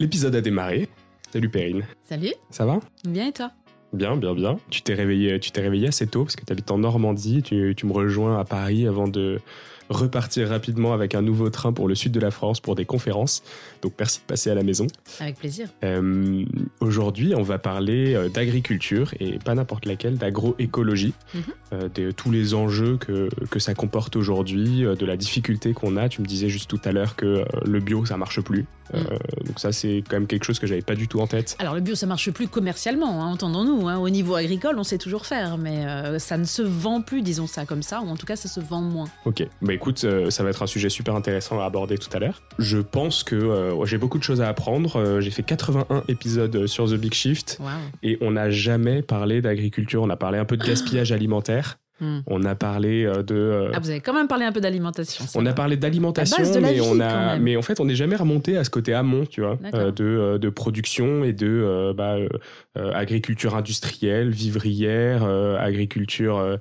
L'épisode a démarré. Salut Perrine. Salut. Ça va Bien et toi Bien, bien, bien. Tu t'es réveillé, tu t'es assez tôt parce que tu habites en Normandie. tu me rejoins à Paris avant de repartir rapidement avec un nouveau train pour le sud de la France pour des conférences. Donc merci de passer à la maison. Avec plaisir. Euh, aujourd'hui, on va parler euh, d'agriculture et pas n'importe laquelle, d'agroécologie, mm-hmm. euh, de tous les enjeux que, ça comporte aujourd'hui, de la difficulté qu'on a. Tu me disais juste tout à l'heure que le bio, ça marche plus. Mm. donc ça, c'est quand même quelque chose que j'avais pas du tout en tête. Alors le bio, ça marche plus commercialement, hein, entendons-nous. Hein. Au niveau agricole, on sait toujours faire, mais ça ne se vend plus, disons ça comme ça, ou en tout cas, ça se vend moins. Ok, écoute, euh, ça va être un sujet super intéressant à aborder tout à l'heure. Je pense que euh, j'ai beaucoup de choses à apprendre. Euh, j'ai fait 81 épisodes sur The Big Shift et on n'a jamais parlé d'agriculture. On a parlé un peu de gaspillage alimentaire. Hmm. On a parlé euh, de. Euh, ah, vous avez quand même parlé un peu d'alimentation. On a parlé d'alimentation, mais, on mais en fait, on n'est jamais remonté à ce côté amont, tu vois, euh, de, production et de bah, agriculture industrielle, vivrière, agriculture,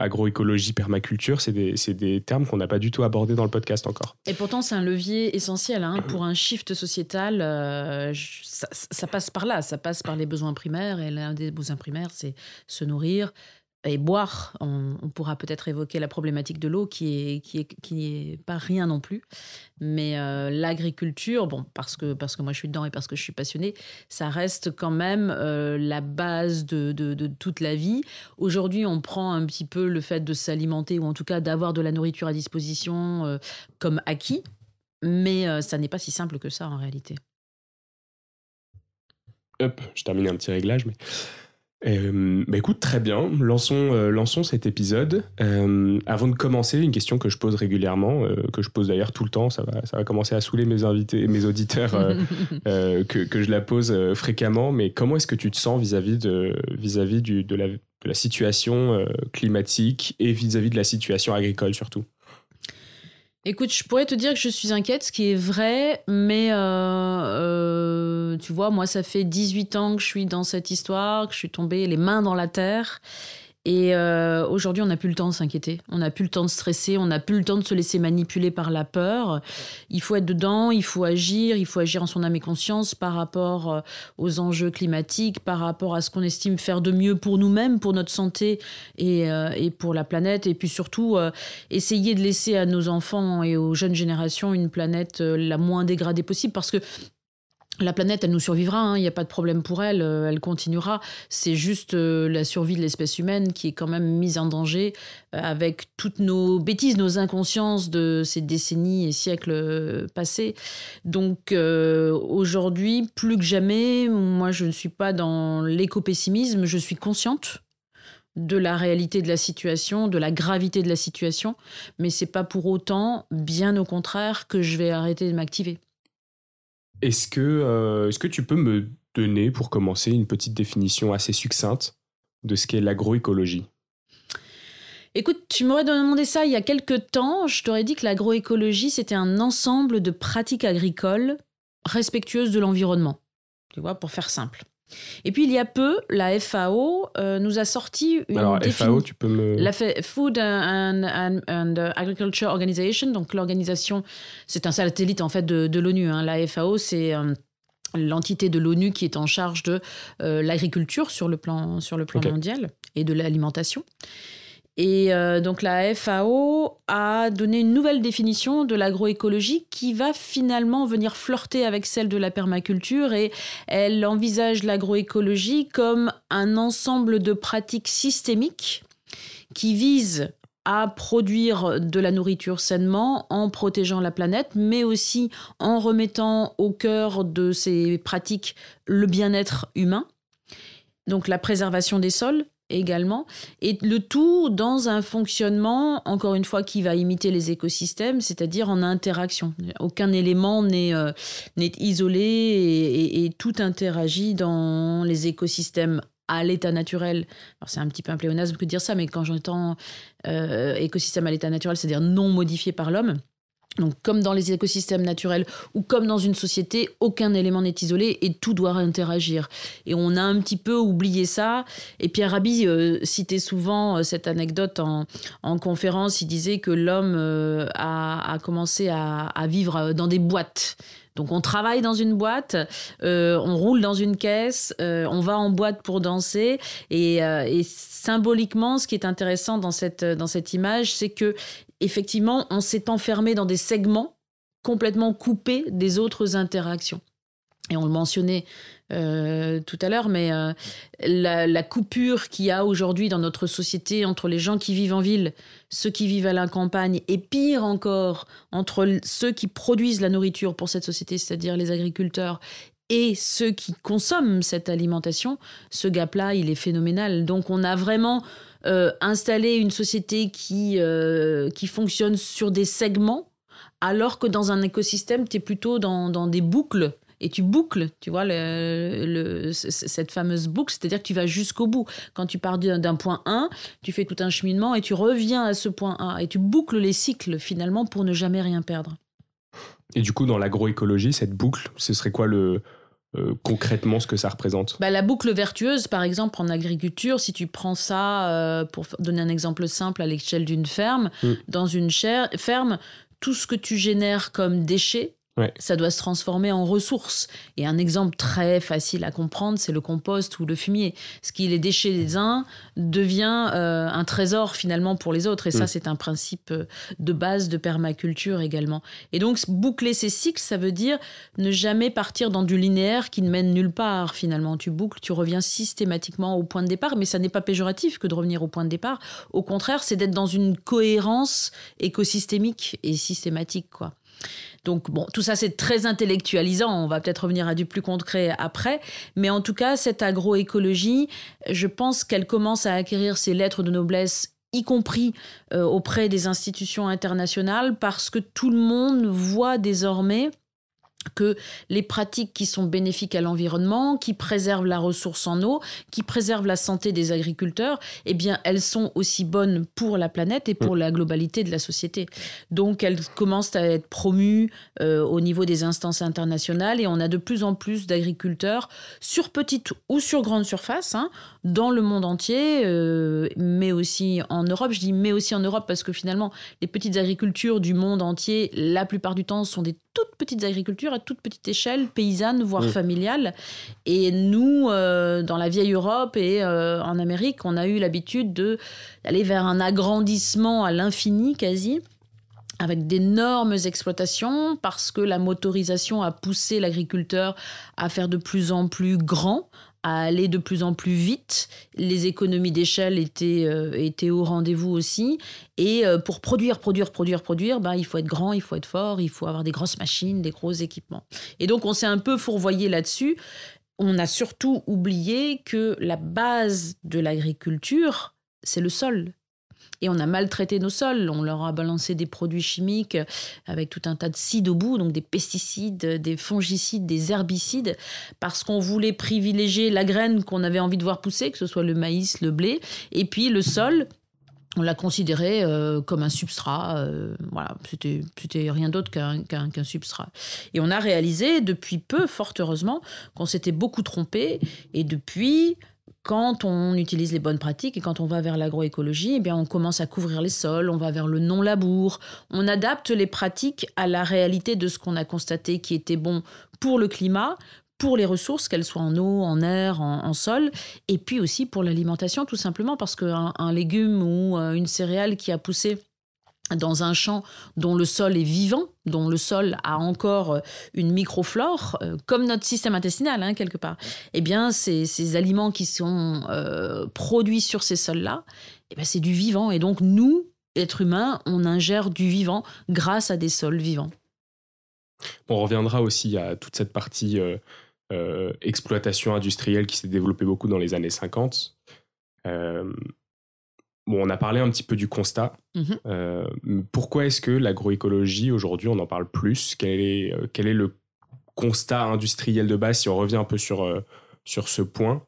agroécologie, permaculture. C'est des, des, termes qu'on n'a pas du tout abordés dans le podcast encore. Et pourtant, c'est un levier essentiel hein, pour un shift sociétal. ça, ça passe par là, ça passe par les besoins primaires. Et l'un des besoins primaires, c'est se nourrir, et boire, on, pourra peut-être évoquer la problématique de l'eau qui est, qui, est, qui est pas rien non plus. Mais euh, l'agriculture, bon, parce que, parce que moi je suis dedans et parce que je suis passionnée, ça reste quand même euh, la base de, de, toute la vie. Aujourd'hui, on prend un petit peu le fait de s'alimenter ou en tout cas d'avoir de la nourriture à disposition euh, comme acquis, mais ça n'est pas si simple que ça en réalité. Hop, je termine un petit réglage, mais. Euh, bah écoute, très bien. Lançons, euh, cet épisode. Euh, avant de commencer, une question que je pose régulièrement, que je pose d'ailleurs tout le temps, ça va, commencer à saouler mes invités, mes auditeurs, que, je la pose fréquemment. Mais comment est-ce que tu te sens vis-à-vis de, vis de, la, situation climatique et vis à -vis de la situation agricole surtout Écoute, je pourrais te dire que je suis inquiète, ce qui est vrai, mais euh, euh, tu vois, moi, ça fait 18 ans que je suis dans cette histoire, que je suis tombée les mains dans la terre. Et euh, aujourd'hui, on n'a plus le temps de s'inquiéter, on n'a plus le temps de stresser, on n'a plus le temps de se laisser manipuler par la peur. Il faut être dedans, il faut agir, il faut agir en son âme et conscience par rapport euh, aux enjeux climatiques, par rapport à ce qu'on estime faire de mieux pour nous-mêmes, pour notre santé et, euh, pour la planète. Et puis surtout, essayer de laisser à nos enfants et aux jeunes générations une planète la moins dégradée possible. Parce que la planète, elle nous survivra, il hein, n'y a pas de problème pour elle, euh, elle continuera. C'est juste euh, la survie de l'espèce humaine qui est quand même mise en danger euh, avec toutes nos bêtises, nos inconsciences de ces décennies et siècles passés. Donc aujourd'hui, plus que jamais, moi je ne suis pas dans l'éco-pessimisme, je suis consciente de la réalité de la situation, de la gravité de la situation, mais ce n'est pas pour autant, bien au contraire, que je vais arrêter de m'activer. Est-ce que, euh, est que tu peux me donner, pour commencer, une petite définition assez succincte de ce qu'est l'agroécologie Écoute, tu m'aurais demandé ça il y a quelques temps, je t'aurais dit que l'agroécologie, c'était un ensemble de pratiques agricoles respectueuses de l'environnement, tu vois, pour faire simple. Et puis il y a peu, la FAO euh, nous a sorti une Alors, FAO, tu peux me... La Food and, Agriculture Organization, donc l'organisation, c'est un satellite en fait de, l'ONU. Hein. La FAO, c'est euh, l'entité de l'ONU qui est en charge de euh, l'agriculture sur le plan, sur le plan mondial et de l'alimentation. Et euh, donc la FAO a donné une nouvelle définition de l'agroécologie qui va finalement venir flirter avec celle de la permaculture et elle envisage l'agroécologie comme un ensemble de pratiques systémiques qui visent à produire de la nourriture sainement en protégeant la planète, mais aussi en remettant au cœur de ces pratiques le bien-être humain, donc la préservation des sols, également. Et le tout dans un fonctionnement, encore une fois, qui va imiter les écosystèmes, c'est-à-dire en interaction. Aucun élément n'est euh, isolé et, tout interagit dans les écosystèmes à l'état naturel. c'est un petit peu un pléonasme que de dire ça, mais quand j'entends euh, écosystème à l'état naturel, c'est-à-dire non modifié par l'homme, donc, comme dans les écosystèmes naturels ou comme dans une société, aucun élément n'est isolé et tout doit interagir. Et on a un petit peu oublié ça. Et Pierre Rabhi euh, citait souvent euh, cette anecdote en, conférence. Il disait que l'homme euh, a, commencé à, vivre dans des boîtes. Donc on travaille dans une boîte, on roule dans une caisse, on va en boîte pour danser. Et, symboliquement, ce qui est intéressant dans cette, dans cette image, c'est que effectivement, on s'est enfermé dans des segments complètement coupés des autres interactions. Et on le mentionnait euh, tout à l'heure, mais euh, la, la, coupure qu'il y a aujourd'hui dans notre société entre les gens qui vivent en ville, ceux qui vivent à la campagne, et pire encore, entre ceux qui produisent la nourriture pour cette société, c'est-à-dire les agriculteurs, et ceux qui consomment cette alimentation, ce gap-là, il est phénoménal. Donc on a vraiment euh, installer une société qui, euh, qui fonctionne sur des segments, alors que dans un écosystème, tu es plutôt dans, des boucles. Et tu boucles, tu vois, le, cette fameuse boucle, c'est-à-dire que tu vas jusqu'au bout. Quand tu pars d'un point 1, tu fais tout un cheminement et tu reviens à ce point 1. Et tu boucles les cycles, finalement, pour ne jamais rien perdre. Et du coup, dans l'agroécologie, cette boucle, ce serait quoi le, euh, concrètement ce que ça représente bah, La boucle vertueuse, par exemple, en agriculture, si tu prends ça, euh, pour donner un exemple simple à l'échelle d'une ferme, mm. dans une ferme, tout ce que tu génères comme déchets, ça doit se transformer en ressources. Et un exemple très facile à comprendre, c'est le compost ou le fumier. Ce qui est les déchets des uns devient euh, un trésor finalement pour les autres. Et ça, mm. c'est un principe euh, de base de permaculture également. Et donc, boucler ces cycles, ça veut dire ne jamais partir dans du linéaire qui ne mène nulle part finalement. Tu boucles, tu reviens systématiquement au point de départ. Mais ça n'est pas péjoratif que de revenir au point de départ. Au contraire, c'est d'être dans une cohérence écosystémique et systématique, quoi. Donc bon, tout ça c'est très intellectualisant, on va peut-être revenir à du plus concret après, mais en tout cas cette agroécologie, je pense qu'elle commence à acquérir ses lettres de noblesse y compris euh, auprès des institutions internationales, parce que tout le monde voit désormais que les pratiques qui sont bénéfiques à l'environnement, qui préservent la ressource en eau, qui préservent la santé des agriculteurs, eh bien, elles sont aussi bonnes pour la planète et pour mm. la globalité de la société. Donc, elles commencent à être promues euh, au niveau des instances internationales et on a de plus en plus d'agriculteurs sur petite ou sur grande surface, hein, dans le monde entier, euh, mais aussi en Europe. Je dis mais aussi en Europe parce que finalement, les petites agricultures du monde entier, la plupart du temps, sont des toutes petites agricultures à toute petite échelle, paysanne, voire mm. familiale. Et nous, euh, dans la vieille Europe et euh, en Amérique, on a eu l'habitude d'aller vers un agrandissement à l'infini quasi avec d'énormes exploitations parce que la motorisation a poussé l'agriculteur à faire de plus en plus grand, à aller de plus en plus vite. Les économies d'échelle étaient, euh, étaient au rendez-vous aussi. Et euh, pour produire, produire, produire, produire, ben, il faut être grand, il faut être fort, il faut avoir des grosses machines, des gros équipements. Et donc on s'est un peu fourvoyé là-dessus. On a surtout oublié que la base de l'agriculture, c'est le sol, et on a maltraité nos sols. On leur a balancé des produits chimiques euh, avec tout un tas de cides au bout, donc des pesticides, euh, des fongicides, des herbicides, parce qu'on voulait privilégier la graine qu'on avait envie de voir pousser, que ce soit le maïs, le blé, et puis le sol on l'a considéré euh, comme un substrat. voilà, c'était rien d'autre qu'un substrat. Et on a réalisé depuis peu, fort heureusement, qu'on s'était beaucoup trompé. Et depuis, quand on utilise les bonnes pratiques et quand on va vers l'agroécologie, eh bien on commence à couvrir les sols, on va vers le non-labour, on adapte les pratiques à la réalité de ce qu'on a constaté qui était bon pour le climat, pour les ressources, qu'elles soient en eau, en air, en, sol, et puis aussi pour l'alimentation tout simplement, parce qu'un légume ou euh, une céréale qui a poussé dans un champ dont le sol est vivant, dont le sol a encore euh, une microflore, euh, comme notre système intestinal, hein, quelque part, eh bien, ces, aliments qui sont euh, produits sur ces sols-là, eh ben, c'est du vivant. Et donc, nous, êtres humains, on ingère du vivant grâce à des sols vivants. On reviendra aussi à toute cette partie exploitation industrielle qui s'est développée beaucoup dans les années 50 on a parlé un petit peu du constat. Mhm. Euh, pourquoi est-ce que l'agroécologie, aujourd'hui, on en parle plus quel est, euh, quel est le constat industriel de base, si on revient un peu sur, euh, sur ce point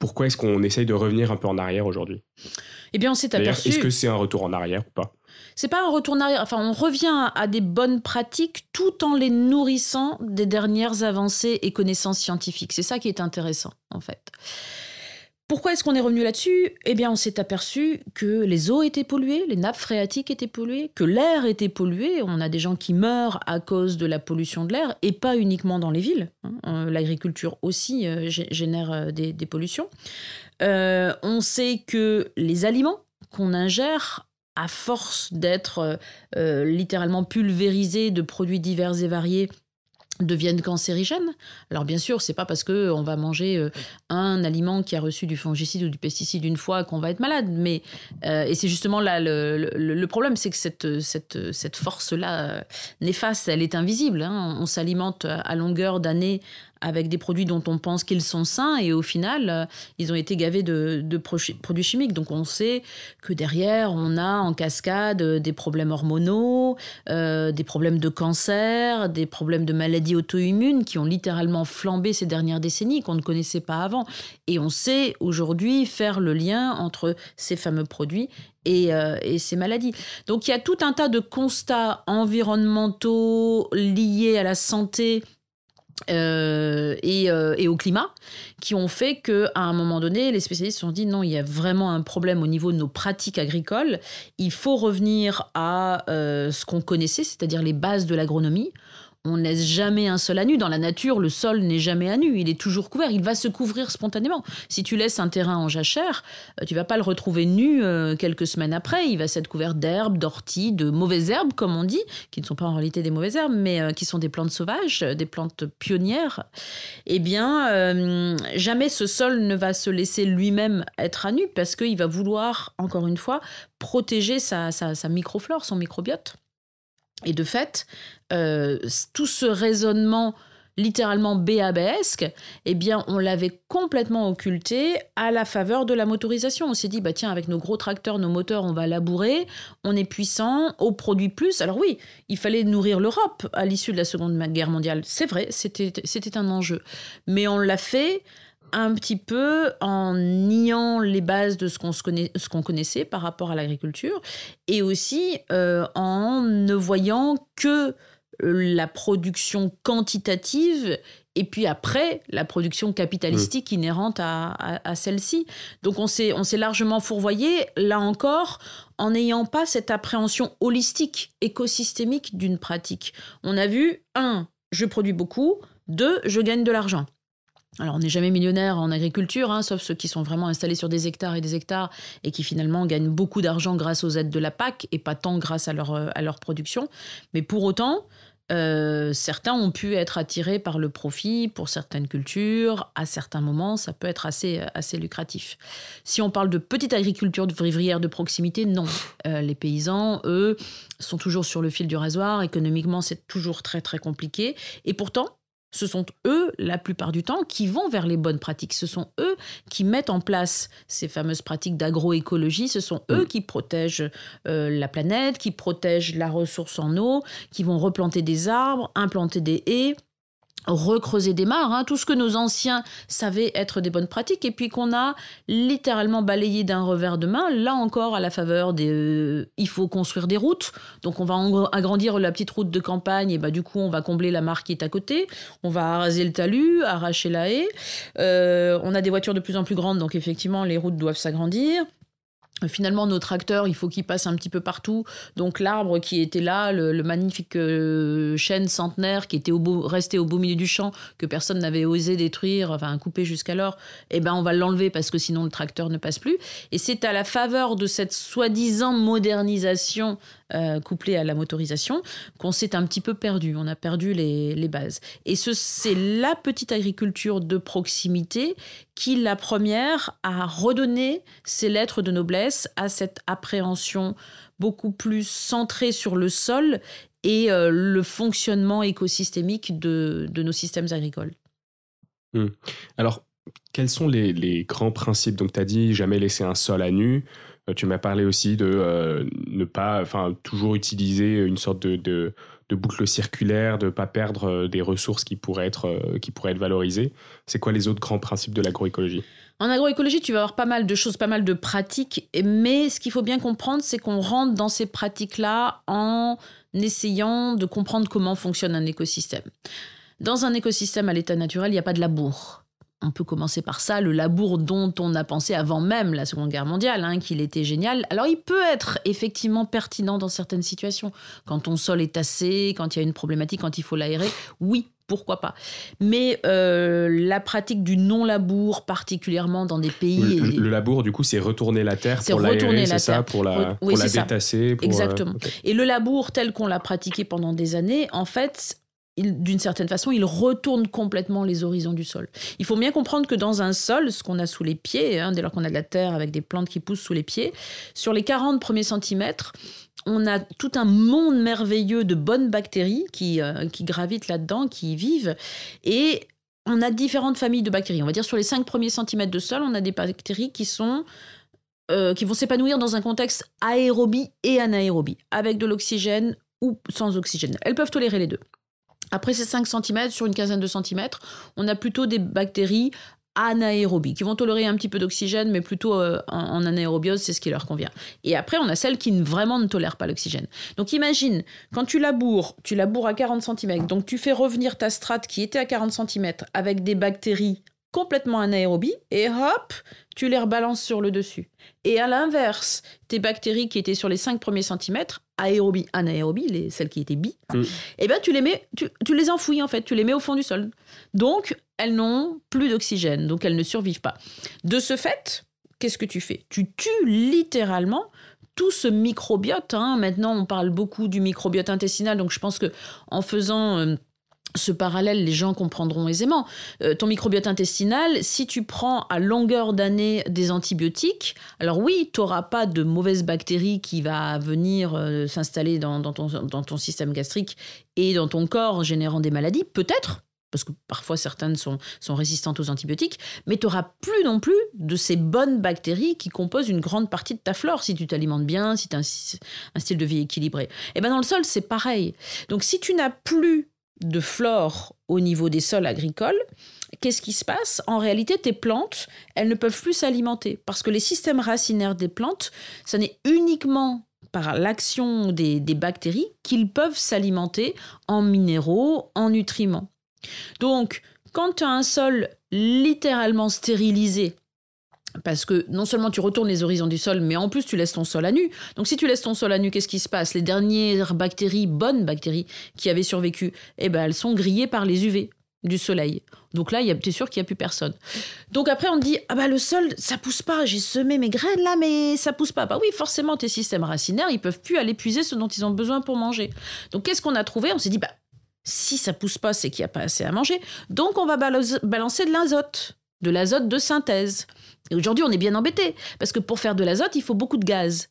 pourquoi est-ce qu'on essaye de revenir un peu en arrière aujourd'hui Eh bien, on s'est Est-ce que c'est un retour en arrière ou pas C'est pas un retour en arrière. Enfin, on revient à des bonnes pratiques tout en les nourrissant des dernières avancées et connaissances scientifiques. C'est ça qui est intéressant, en fait. Pourquoi est-ce qu'on est revenu là-dessus Eh bien, on s'est aperçu que les eaux étaient polluées, les nappes phréatiques étaient polluées, que l'air était pollué. On a des gens qui meurent à cause de la pollution de l'air, et pas uniquement dans les villes. Hein. Euh, l'agriculture aussi euh, génère euh, des, pollutions. on sait que les aliments qu'on ingère à force d'être littéralement pulvérisés de produits divers et variés, deviennent cancérigènes. Alors bien sûr, c'est pas parce que euh, on va manger euh, un aliment qui a reçu du fongicide ou du pesticide une fois qu'on va être malade, mais euh, et c'est justement là le, problème, c'est que cette, cette, force là néfaste, elle est invisible. Hein. On s'alimente à longueur d'années avec des produits dont on pense qu'ils sont sains et au final, euh, ils ont été gavés de, produits chimiques. Donc on sait que derrière, on a en cascade euh, des problèmes hormonaux, euh, des problèmes de cancer, des problèmes de maladies auto-immunes qui ont littéralement flambé ces dernières décennies, qu'on ne connaissait pas avant. Et on sait aujourd'hui faire le lien entre ces fameux produits et, ces maladies. Donc il y a tout un tas de constats environnementaux liés à la santé euh, euh, et, au climat, qui ont fait que à un moment donné, les spécialistes se sont dit non, il y a vraiment un problème au niveau de nos pratiques agricoles. Il faut revenir à euh, ce qu'on connaissait, c'est-à-dire les bases de l'agronomie. On ne laisse jamais un sol à nu. Dans la nature, le sol n'est jamais à nu. Il est toujours couvert. Il va se couvrir spontanément. Si tu laisses un terrain en jachère, euh, tu vas pas le retrouver nu euh, quelques semaines après. Il va s'être couvert d'herbes, d'orties, de mauvaises herbes, comme on dit, qui ne sont pas en réalité des mauvaises herbes, mais euh, qui sont des plantes sauvages, des plantes pionnières. Eh bien, jamais ce sol ne va se laisser lui-même être à nu parce qu'il va vouloir, encore une fois, protéger sa microflore, son microbiote. Et de fait, euh, tout ce raisonnement littéralement béabesque, eh bien, on l'avait complètement occulté à la faveur de la motorisation. On s'est dit, bah tiens, avec nos gros tracteurs, nos moteurs, on va labourer, on est puissant, on produit plus. Alors oui, il fallait nourrir l'Europe à l'issue de la Seconde Guerre mondiale. C'est vrai, c'était un enjeu. Mais on l'a fait un petit peu en niant les bases de ce qu'on qu'on connaissait par rapport à l'agriculture et aussi euh, en ne voyant que euh, la production quantitative et puis après la production capitalistique mmh. inhérente à, à, à celle-ci. Donc on s'est largement fourvoyé, là encore, en n'ayant pas cette appréhension holistique, écosystémique d'une pratique. On a vu, un, je produis beaucoup, deux, je gagne de l'argent. Alors, on n'est jamais millionnaire en agriculture, hein, sauf ceux qui sont vraiment installés sur des hectares et des hectares et qui finalement gagnent beaucoup d'argent grâce aux aides de la PAC et pas tant grâce à leur, euh, à leur production. Mais pour autant, euh, certains ont pu être attirés par le profit pour certaines cultures. À certains moments, ça peut être assez, euh, assez lucratif. Si on parle de petite agriculture de vivrière de proximité, non. les paysans, eux, sont toujours sur le fil du rasoir. Économiquement, c'est toujours très, très compliqué. Et pourtant, ce sont eux, la plupart du temps, qui vont vers les bonnes pratiques. Ce sont eux qui mettent en place ces fameuses pratiques d'agroécologie. Ce sont eux mm. qui protègent euh, la planète, qui protègent la ressource en eau, qui vont replanter des arbres, implanter des haies, recreuser des mares, hein. tout ce que nos anciens savaient être des bonnes pratiques, et puis qu'on a littéralement balayé d'un revers de main, là encore à la faveur des... Euh, il faut construire des routes, donc on va agrandir la petite route de campagne, et bah, du coup on va combler la mare qui est à côté, on va raser le talus, arracher la haie, euh, on a des voitures de plus en plus grandes, donc effectivement les routes doivent s'agrandir finalement nos tracteurs, il faut qu'ils passent un petit peu partout. Donc l'arbre qui était là, le, magnifique euh, chêne centenaire qui était resté au beau milieu du champ, que personne n'avait osé détruire, enfin couper jusqu'alors, eh ben on va l'enlever parce que sinon le tracteur ne passe plus. Et c'est à la faveur de cette soi-disant modernisation euh, couplé à la motorisation, qu'on s'est un petit peu perdu. On a perdu les, bases. Et c'est la petite agriculture de proximité qui, la première, a redonné ses lettres de noblesse à cette appréhension beaucoup plus centrée sur le sol et euh, le fonctionnement écosystémique de, nos systèmes agricoles. Hum. Alors, quels sont les, les grands principes Donc, tu as dit jamais laisser un sol à nu. Euh, tu m'as parlé aussi de euh, ne pas, enfin, toujours utiliser une sorte de, de, boucle circulaire, de ne pas perdre euh, des ressources qui pourraient être, qui pourraient être valorisées. C'est quoi les autres grands principes de l'agroécologie en agroécologie, tu vas avoir pas mal de choses, pas mal de pratiques, mais ce qu'il faut bien comprendre, c'est qu'on rentre dans ces pratiques-là en essayant de comprendre comment fonctionne un écosystème. Dans un écosystème à l'état naturel, il n'y a pas de labour on peut commencer par ça, le labour dont on a pensé avant même la Seconde Guerre mondiale, hein, qu'il était génial. Alors il peut être effectivement pertinent dans certaines situations. Quand ton sol est tassé, quand il y a une problématique, quand il faut l'aérer, oui, pourquoi pas. Mais euh, la pratique du non-labour, particulièrement dans des pays... Le, labour, du coup, c'est retourner la terre pour retourner c'est ça, pour la, détasser. Euh, Exactement. Et le labour tel qu'on l'a pratiqué pendant des années, en fait, d'une certaine façon, il retourne complètement les horizons du sol. Il faut bien comprendre que dans un sol, ce qu'on a sous les pieds, hein, dès lors qu'on a de la terre avec des plantes qui poussent sous les pieds, sur les 40 premiers centimètres, on a tout un monde merveilleux de bonnes bactéries euh, qui, gravitent là-dedans, qui y vivent. Et on a différentes familles de bactéries. On va dire sur les 5 premiers centimètres de sol, on a des bactéries qui sont euh, qui vont s'épanouir dans un contexte aérobie et anaérobie, avec de l'oxygène ou sans oxygène. Elles peuvent tolérer les deux. Après ces 5 cm, sur une quinzaine de centimètres, on a plutôt des bactéries anaérobies, qui vont tolérer un petit peu d'oxygène, mais plutôt euh, en, anaérobiose, c'est ce qui leur convient. Et après, on a celles qui vraiment ne tolèrent pas l'oxygène. Donc imagine, quand tu laboures, tu laboures à 40 cm, donc tu fais revenir ta strate qui était à 40 cm avec des bactéries complètement anaérobie et hop, tu les rebalances sur le dessus. Et à l'inverse, tes bactéries qui étaient sur les 5 premiers centimètres, aérobie, anaérobie, les, celles qui étaient bi, mm. eh ben tu les mets, tu, les enfouis en fait, tu les mets au fond du sol. Donc elles n'ont plus d'oxygène, donc elles ne survivent pas. De ce fait, qu'est-ce que tu fais Tu tues littéralement tout ce microbiote. Hein. Maintenant, on parle beaucoup du microbiote intestinal, donc je pense que en faisant euh, ce parallèle, les gens comprendront aisément. Euh, ton microbiote intestinal, si tu prends à longueur d'année des antibiotiques, alors oui, tu n'auras pas de mauvaises bactéries qui va venir euh, s'installer dans, ton, système gastrique et dans ton corps, générant des maladies, peut-être, parce que parfois certaines sont, résistantes aux antibiotiques, mais tu n'auras plus non plus de ces bonnes bactéries qui composent une grande partie de ta flore si tu t'alimentes bien, si tu as un, style de vie équilibré. Et eh bien dans le sol, c'est pareil. Donc si tu n'as plus de flore au niveau des sols agricoles, qu'est-ce qui se passe En réalité, tes plantes, elles ne peuvent plus s'alimenter parce que les systèmes racinaires des plantes, ce n'est uniquement par l'action des, des bactéries qu'ils peuvent s'alimenter en minéraux, en nutriments. Donc, quand tu as un sol littéralement stérilisé parce que non seulement tu retournes les horizons du sol, mais en plus tu laisses ton sol à nu. Donc si tu laisses ton sol à nu, qu'est-ce qui se passe Les dernières bactéries, bonnes bactéries, qui avaient survécu, eh ben, elles sont grillées par les UV du soleil. Donc là, tu es sûr qu'il n'y a plus personne. Donc après, on te dit, ah bah le sol, ça pousse pas, j'ai semé mes graines là, mais ça pousse pas. Bah oui, forcément, tes systèmes racinaires, ils peuvent plus aller puiser ce dont ils ont besoin pour manger. Donc qu'est-ce qu'on a trouvé On s'est dit, bah si ça pousse pas, c'est qu'il n'y a pas assez à manger. Donc on va balancer de l'azote, de l'azote de synthèse. Et aujourd'hui, on est bien embêté, parce que pour faire de l'azote, il faut beaucoup de gaz.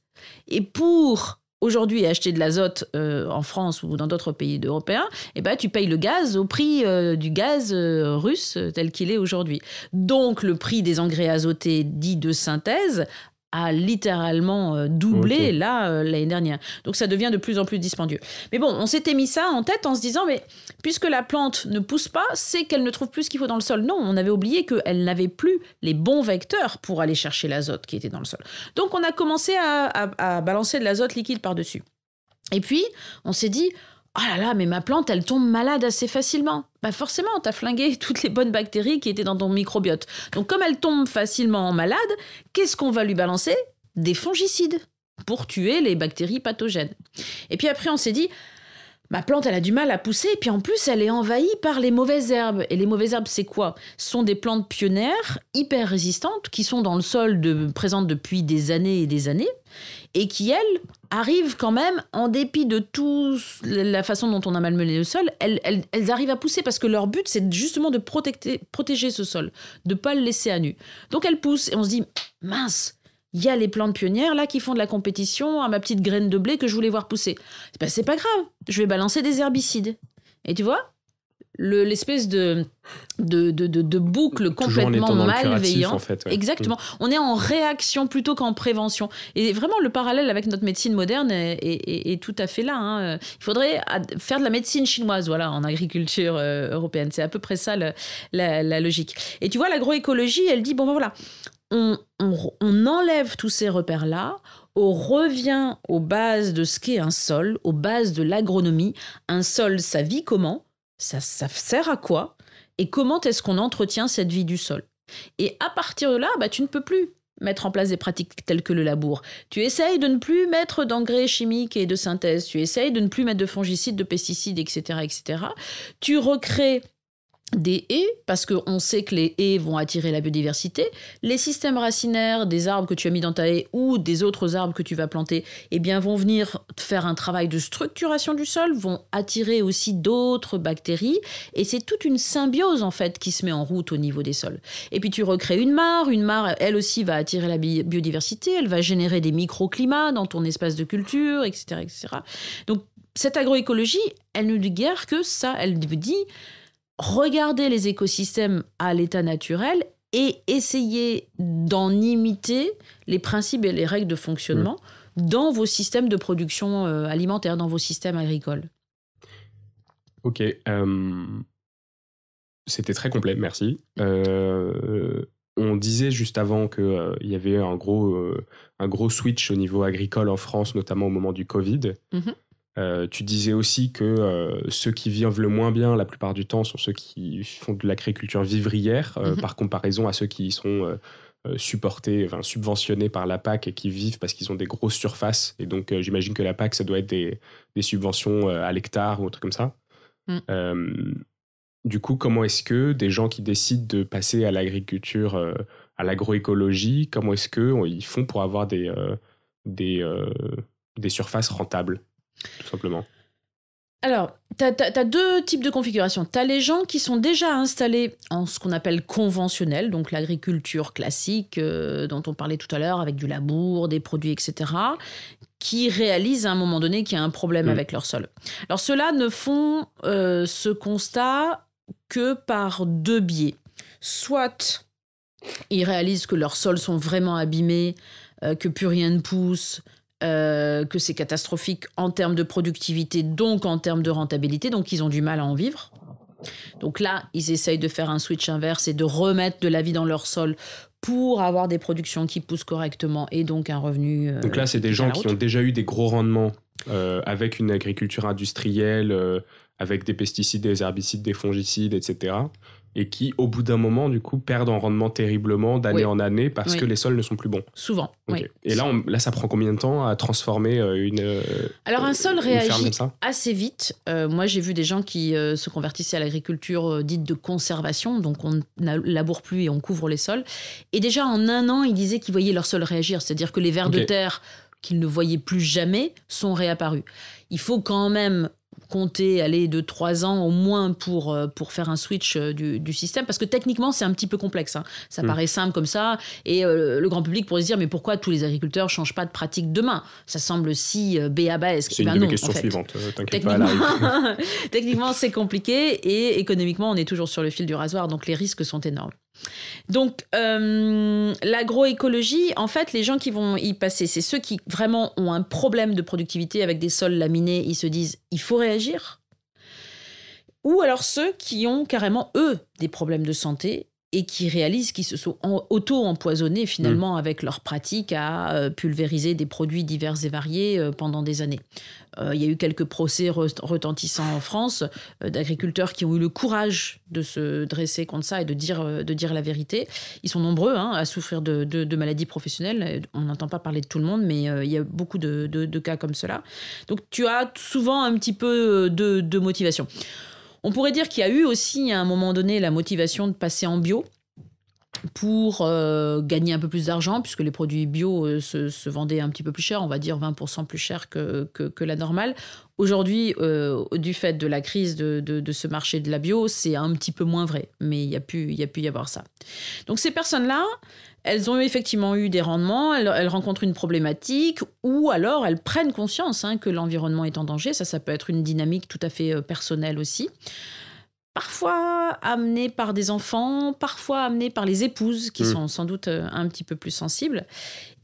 Et pour aujourd'hui acheter de l'azote euh, en France ou dans d'autres pays européens, eh ben, tu payes le gaz au prix euh, du gaz euh, russe tel qu'il est aujourd'hui. Donc le prix des engrais azotés dits de synthèse a littéralement euh, doublé là euh, l'année dernière. Donc ça devient de plus en plus dispendieux. Mais bon, on s'était mis ça en tête en se disant mais puisque la plante ne pousse pas, c'est qu'elle ne trouve plus ce qu'il faut dans le sol. Non, on avait oublié qu'elle n'avait plus les bons vecteurs pour aller chercher l'azote qui était dans le sol. Donc on a commencé à balancer de l'azote liquide par-dessus. Et puis on s'est dit oh là là, mais ma plante, elle tombe malade assez facilement. Bah forcément, t'as flingué toutes les bonnes bactéries qui étaient dans ton microbiote. Donc comme elle tombe facilement malade, qu'est-ce qu'on va lui balancer Des fongicides pour tuer les bactéries pathogènes. Et puis après, on s'est dit, ma plante, elle a du mal à pousser, et puis en plus, elle est envahie par les mauvaises herbes. Et les mauvaises herbes, c'est quoi Ce sont des plantes pionnières, hyper résistantes, qui sont dans le sol, de, présentes depuis des années et des années, et qui, elles, arrivent quand même, en dépit de toute la façon dont on a malmené le sol, elles, arrivent à pousser parce que leur but, c'est justement de protéger, protéger ce sol, de ne pas le laisser à nu. Donc elles poussent, et on se dit, mince il y a les plantes pionnières là qui font de la compétition à ma petite graine de blé que je voulais voir pousser. c'est pas grave, je vais balancer des herbicides. Et tu vois, l'espèce de, de, boucle complètement malveillante. Mm. Exactement. On est en réaction plutôt qu'en prévention. Et vraiment, le parallèle avec notre médecine moderne est, tout à fait là. Hein. Il faudrait faire de la médecine chinoise voilà, en agriculture euh, européenne. C'est à peu près ça la, la, logique. Et tu vois, l'agroécologie, elle dit, bon ben voilà, on, enlève tous ces repères-là, on revient aux bases de ce qu'est un sol, aux bases de l'agronomie. Un sol, ça vit comment ça, ça sert à quoi Et comment est-ce qu'on entretient cette vie du sol Et à partir de là, bah, tu ne peux plus mettre en place des pratiques telles que le labour. Tu essayes de ne plus mettre d'engrais chimiques et de synthèse, tu essayes de ne plus mettre de fongicides, de pesticides, etc. etc. Tu recrées des haies, parce qu'on sait que les haies vont attirer la biodiversité, les systèmes racinaires des arbres que tu as mis dans ta haie ou des autres arbres que tu vas planter, eh bien, vont venir faire un travail de structuration du sol, vont attirer aussi d'autres bactéries, et c'est toute une symbiose, en fait, qui se met en route au niveau des sols. Et puis, tu recrées une mare, une mare, elle aussi, va attirer la biodiversité, elle va générer des microclimats dans ton espace de culture, etc., etc. Donc, cette agroécologie, elle ne dit guère que ça, elle dit Regardez les écosystèmes à l'état naturel et essayez d'en imiter les principes et les règles de fonctionnement dans vos systèmes de production euh, alimentaire, dans vos systèmes agricoles. Ok. Euh, c'était très complet, merci. Euh, on disait juste avant qu'il y avait un gros, un gros switch au niveau agricole en France, notamment au moment du Covid. Mhm. Euh, tu disais aussi que euh, ceux qui vivent le moins bien, la plupart du temps, sont ceux qui font de l'agriculture vivrière, euh, mhm. par comparaison à ceux qui sont supportés, enfin, subventionnés par la PAC et qui vivent parce qu'ils ont des grosses surfaces. Et donc, j'imagine que la PAC, ça doit être des, subventions à l'hectare ou un truc comme ça. Mm. du coup, comment est-ce que des gens qui décident de passer à l'agriculture, à l'agroécologie, comment est-ce qu'ils font pour avoir des, des, des surfaces rentables tout simplement. Alors, tu as, deux types de configurations. Tu as les gens qui sont déjà installés en ce qu'on appelle conventionnel, donc l'agriculture classique euh, dont on parlait tout à l'heure, avec du labour, des produits, etc., qui réalisent à un moment donné qu'il y a un problème mm. avec leur sol. Alors, ceux-là ne font euh, ce constat que par deux biais. Soit ils réalisent que leurs sols sont vraiment abîmés, euh, que plus rien ne pousse, euh, que c'est catastrophique en termes de productivité, donc en termes de rentabilité, donc ils ont du mal à en vivre. Donc là, ils essayent de faire un switch inverse et de remettre de la vie dans leur sol pour avoir des productions qui poussent correctement et donc un revenu. Euh, donc là, c'est des gens qui ont déjà eu des gros rendements euh, avec une agriculture industrielle, avec des pesticides, des herbicides, des fongicides, etc et qui, au bout d'un moment, du coup, perdent en rendement terriblement d'année en année parce que les sols ne sont plus bons. Souvent. Oui. Et là, on, là, ça prend combien de temps à transformer euh, une. Euh, Alors, un sol réagit assez vite. Euh, moi, j'ai vu des gens qui se convertissaient à l'agriculture dite de conservation, donc on ne laboure plus et on couvre les sols. Et déjà, en un an, ils disaient qu'ils voyaient leur sol réagir, c'est-à-dire que les vers de terre qu'ils ne voyaient plus jamais sont réapparus. Il faut quand même compter aller de trois ans au moins pour, euh, pour faire un switch euh, du, système parce que techniquement c'est un petit peu complexe hein. ça mm. paraît simple comme ça et euh, le grand public pourrait se dire mais pourquoi tous les agriculteurs changent pas de pratique demain ça semble si euh, béabesque c'est une techniquement c'est compliqué et économiquement on est toujours sur le fil du rasoir donc les risques sont énormes donc, euh, l'agroécologie, en fait, les gens qui vont y passer, c'est ceux qui vraiment ont un problème de productivité avec des sols laminés, ils se disent il faut réagir. Ou alors ceux qui ont carrément, eux, des problèmes de santé et qui réalisent qu'ils se sont auto-empoisonnés finalement mm. avec leur pratique à euh, pulvériser des produits divers et variés euh, pendant des années. Euh, il y a eu quelques procès retentissants en France d'agriculteurs qui ont eu le courage de se dresser contre ça et de dire, de dire la vérité. Ils sont nombreux hein, à souffrir de, maladies professionnelles. On n'entend pas parler de tout le monde, mais il y a beaucoup de, cas comme cela. Donc tu as souvent un petit peu de motivation. On pourrait dire qu'il y a eu aussi à un moment donné la motivation de passer en bio pour euh, gagner un peu plus d'argent, puisque les produits bio euh, se, vendaient un petit peu plus cher, on va dire 20% plus cher que, la normale. Aujourd'hui, euh, du fait de la crise de, ce marché de la bio, c'est un petit peu moins vrai, mais il y, a pu, y a pu y avoir ça. Donc ces personnes-là, elles ont effectivement eu des rendements, elles, rencontrent une problématique, ou alors elles prennent conscience hein, que l'environnement est en danger, ça ça peut être une dynamique tout à fait personnelle aussi parfois amenés par des enfants, parfois amenés par les épouses qui mm. sont sans doute euh, un petit peu plus sensibles.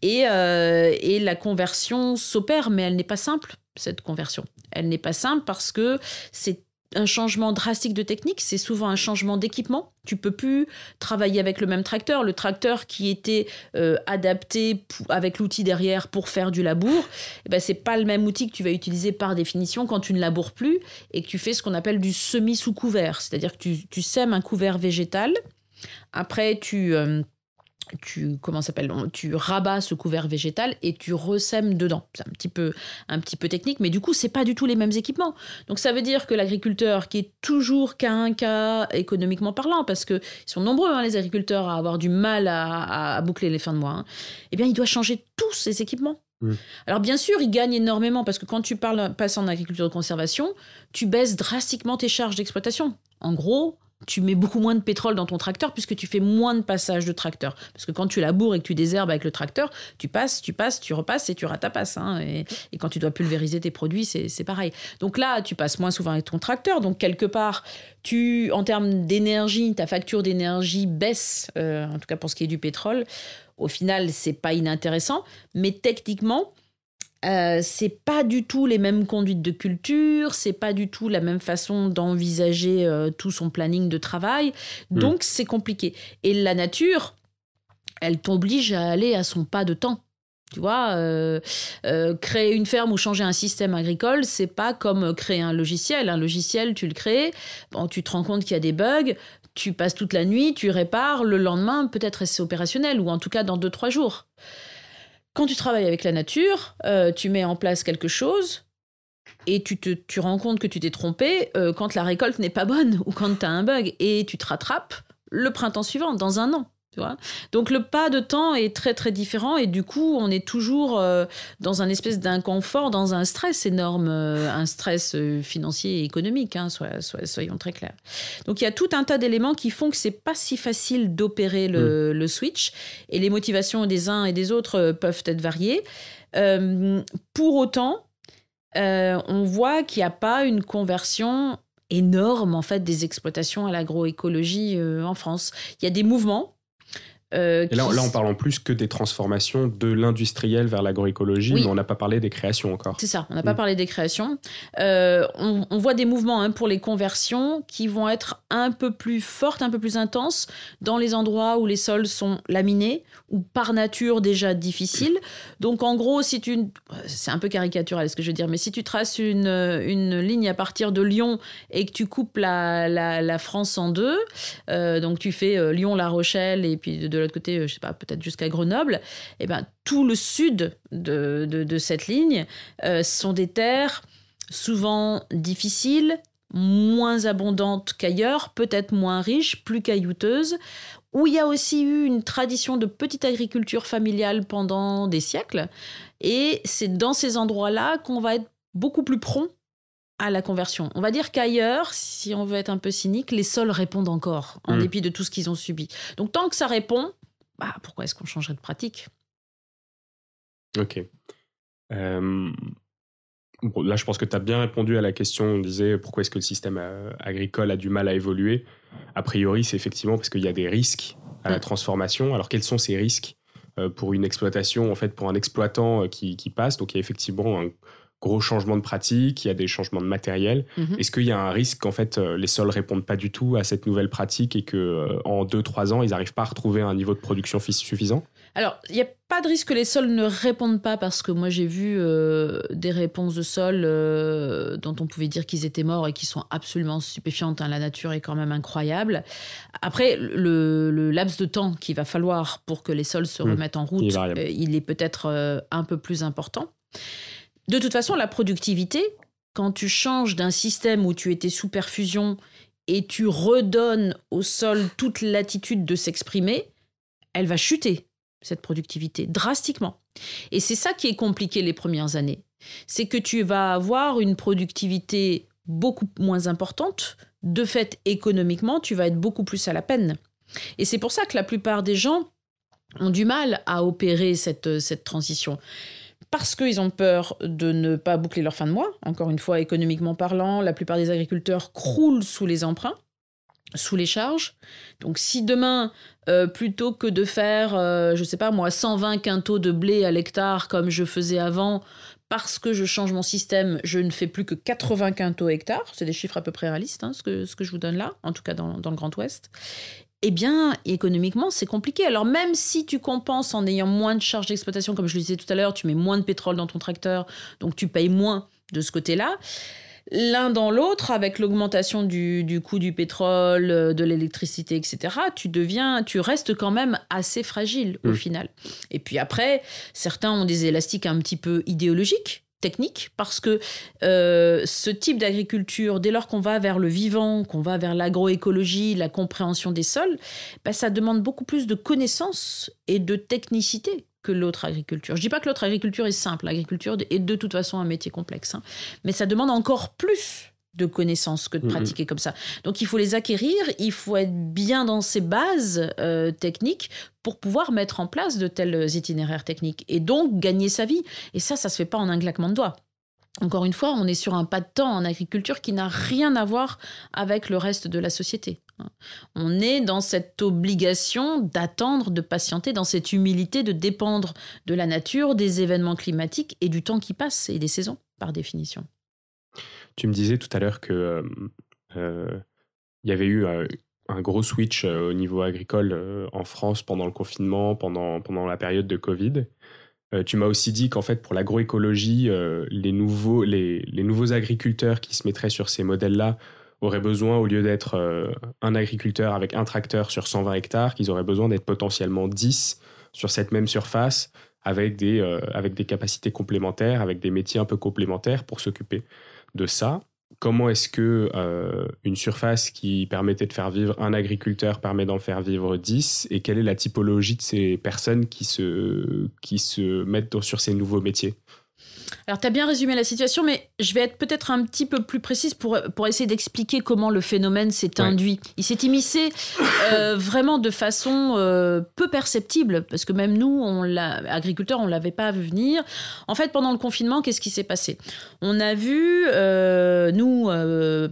Euh, et la conversion s'opère, mais elle n'est pas simple, cette conversion. Elle n'est pas simple parce que c'est un changement drastique de technique, c'est souvent un changement d'équipement. Tu peux plus travailler avec le même tracteur. Le tracteur qui était euh, adapté avec l'outil derrière pour faire du labour, eh ben, c'est pas le même outil que tu vas utiliser par définition quand tu ne laboures plus et que tu fais ce qu'on appelle du semi sous couvert, c'est-à-dire que tu, sèmes un couvert végétal. Après, tu euh, tu comment s'appelle tu rabats ce couvert végétal et tu ressèmes dedans c'est un petit peu un petit peu technique mais du coup c'est pas du tout les mêmes équipements donc ça veut dire que l'agriculteur qui est toujours qu'un cas économiquement parlant parce que sont nombreux hein, les agriculteurs à avoir du mal à, boucler les fins de mois hein, eh bien il doit changer tous ses équipements alors bien sûr, il gagne énormément parce que quand tu parles, passes en agriculture de conservation, tu baisses drastiquement tes charges d'exploitation. En gros, tu mets beaucoup moins de pétrole dans ton tracteur puisque tu fais moins de passages de tracteur. Parce que quand tu laboures et que tu désherbes avec le tracteur, tu passes, tu passes, tu repasses et tu ratapasses. Hein. Et, et, quand tu dois pulvériser tes produits, c'est pareil. Donc là, tu passes moins souvent avec ton tracteur. Donc quelque part, tu, en termes d'énergie, ta facture d'énergie baisse, euh, en tout cas pour ce qui est du pétrole. Au final, c'est pas inintéressant. Mais techniquement, euh, c'est pas du tout les mêmes conduites de culture, c'est pas du tout la même façon d'envisager euh, tout son planning de travail. Mm. Donc c'est compliqué. Et la nature, elle t'oblige à aller à son pas de temps. Tu vois, euh, créer une ferme ou changer un système agricole, c'est pas comme créer un logiciel. Un logiciel, tu le crées, tu te rends compte qu'il y a des bugs, tu passes toute la nuit, tu répares, le lendemain, peut-être c'est opérationnel, ou en tout cas dans deux, trois jours quand tu travailles avec la nature, euh, tu mets en place quelque chose et tu te rends compte que tu t'es trompé euh, quand la récolte n'est pas bonne ou quand tu as un bug et tu te rattrapes le printemps suivant, dans un an. Donc le pas de temps est très très différent et du coup on est toujours euh, dans un espèce d'inconfort, dans un stress énorme, euh, un stress euh, financier et économique, hein, soyons très clairs. Donc il y a tout un tas d'éléments qui font que c'est pas si facile d'opérer le, mm. le, switch et les motivations des uns et des autres peuvent être variées. pour autant, on voit qu'il n'y a pas une conversion énorme en fait des exploitations à l'agroécologie en France. Il y a des mouvements euh, et là, on parle en plus que des transformations de l'industriel vers l'agroécologie, mais on n'a pas parlé des créations encore. C'est ça, on n'a pas mm. parlé des créations. Euh, on, voit des mouvements hein, pour les conversions qui vont être un peu plus fortes, un peu plus intenses dans les endroits où les sols sont laminés ou par nature déjà difficiles. Donc en gros, si tu... C'est un peu caricatural ce que je veux dire, mais si tu traces une, une ligne à partir de Lyon et que tu coupes la, la, France en deux, euh, donc tu fais Lyon-La Rochelle et puis de, de l'autre côté, euh, je sais pas, peut-être jusqu'à Grenoble, et eh ben tout le sud de, cette ligne euh, sont des terres souvent difficiles, moins abondantes qu'ailleurs, peut-être moins riches, plus caillouteuses, où il y a aussi eu une tradition de petite agriculture familiale pendant des siècles. Et c'est dans ces endroits-là qu'on va être beaucoup plus prompt à la conversion. On va dire qu'ailleurs, si on veut être un peu cynique, les sols répondent encore, en mm. dépit de tout ce qu'ils ont subi. Donc tant que ça répond, bah, pourquoi est-ce qu'on changerait de pratique Ok. Euh, là, je pense que tu as bien répondu à la question. On disait pourquoi est-ce que le système euh, agricole a du mal à évoluer A priori, c'est effectivement parce qu'il y a des risques à la mm. transformation. Alors, quels sont ces risques euh, pour une exploitation, en fait, pour un exploitant qui, passe Donc, il y a effectivement un, gros changements de pratique, il y a des changements de matériel. Mhm. Est-ce qu'il y a un risque qu'en fait euh, les sols répondent pas du tout à cette nouvelle pratique et que euh, en 2-3 ans, ils n'arrivent pas à retrouver un niveau de production suffisant alors, il n'y a pas de risque que les sols ne répondent pas parce que moi j'ai vu euh, des réponses de sols dont on pouvait dire qu'ils étaient morts et qui sont absolument stupéfiantes. Hein. La nature est quand même incroyable. Après, le, laps de temps qu'il va falloir pour que les sols se mmh. remettent en route, il est peut-être un peu plus important. De toute façon, la productivité, quand tu changes d'un système où tu étais sous perfusion et tu redonnes au sol toute l'attitude de s'exprimer, elle va chuter, cette productivité, drastiquement. Et c'est ça qui est compliqué les premières années. C'est que tu vas avoir une productivité beaucoup moins importante. De fait, économiquement, tu vas être beaucoup plus à la peine. Et c'est pour ça que la plupart des gens ont du mal à opérer cette, cette transition parce qu'ils ont peur de ne pas boucler leur fin de mois. Encore une fois, économiquement parlant, la plupart des agriculteurs croulent sous les emprunts, sous les charges. Donc si demain, euh, plutôt que de faire, je euh, je sais pas moi, 120 quintaux de blé à l'hectare comme je faisais avant, parce que je change mon système, je ne fais plus que 80 quintaux l'hectare, C'est des chiffres à peu près réalistes, hein, ce, que, je vous donne là, en tout cas dans le Grand Ouest eh bien, économiquement, c'est compliqué. Alors, même si tu compenses en ayant moins de charges d'exploitation, comme je le disais tout à l'heure, tu mets moins de pétrole dans ton tracteur, donc tu payes moins de ce côté-là. L'un dans l'autre, avec l'augmentation du, coût du pétrole, euh, de l'électricité, etc., tu deviens, tu restes quand même assez fragile au mmh. final. Et puis après, certains ont des élastiques un petit peu idéologiques technique parce que euh, ce type d'agriculture, dès lors qu'on va vers le vivant, qu'on va vers l'agroécologie, la compréhension des sols, ben, ça demande beaucoup plus de connaissances et de technicité que l'autre agriculture. Je dis pas que l'autre agriculture est simple, l'agriculture est de toute façon un métier complexe, hein. mais ça demande encore plus de connaissances que de pratiquer comme ça. Donc il faut les acquérir, il faut être bien dans ses bases euh, techniques pour pouvoir mettre en place de tels itinéraires techniques et donc gagner sa vie. Et ça, ça se fait pas en un claquement de doigts. Encore une fois, on est sur un pas de temps en agriculture qui n'a rien à voir avec le reste de la société. On est dans cette obligation d'attendre, de patienter, dans cette humilité de dépendre de la nature, des événements climatiques et du temps qui passe et des saisons, par définition. Tu me disais tout à l'heure que euh, il y avait eu un gros switch au niveau agricole en France pendant le confinement, pendant, pendant la période de Covid. Euh, tu m'as aussi dit qu'en fait, pour l'agroécologie, euh, les, nouveaux, les, les, nouveaux agriculteurs qui se mettraient sur ces modèles-là auraient besoin, au lieu d'être un agriculteur avec un tracteur sur 120 hectares, qu'ils auraient besoin d'être potentiellement 10 sur cette même surface, avec des, avec des capacités complémentaires, avec des métiers un peu complémentaires pour s'occuper de ça, comment est-ce que euh, une surface qui permettait de faire vivre un agriculteur permet d'en faire vivre 10 et quelle est la typologie de ces personnes qui se, qui se mettent sur ces nouveaux métiers alors, tu as bien résumé la situation, mais je vais être peut-être un petit peu plus précise pour, pour essayer d'expliquer comment le phénomène s'est induit. Il s'est immiscé euh, vraiment de façon euh, peu perceptible, parce que même nous, on agriculteurs, on ne l'avait pas vu venir. En fait, pendant le confinement, qu'est-ce qui s'est passé On a vu, euh, nous,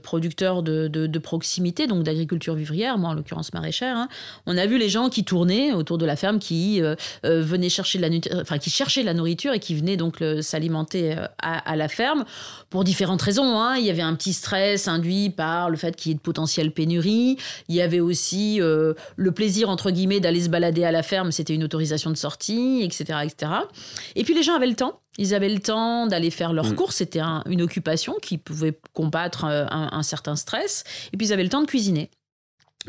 producteurs de, proximité, donc d'agriculture vivrière, moi en l'occurrence maraîchère, hein, on a vu les gens qui tournaient autour de la ferme, qui venaient chercher la, enfin, qui cherchaient de la nourriture et qui venaient donc s'alimenter euh, à, la ferme pour différentes raisons. Hein. Il y avait un petit stress induit par le fait qu'il y ait de potentielles pénuries. Il y avait aussi euh, le plaisir, entre guillemets, d'aller se balader à la ferme. C'était une autorisation de sortie, etc., etc. Et puis les gens avaient le temps. Ils avaient le temps d'aller faire leurs mm. courses. C'était une occupation qui pouvait combattre euh, un, certain stress. Et puis ils avaient le temps de cuisiner.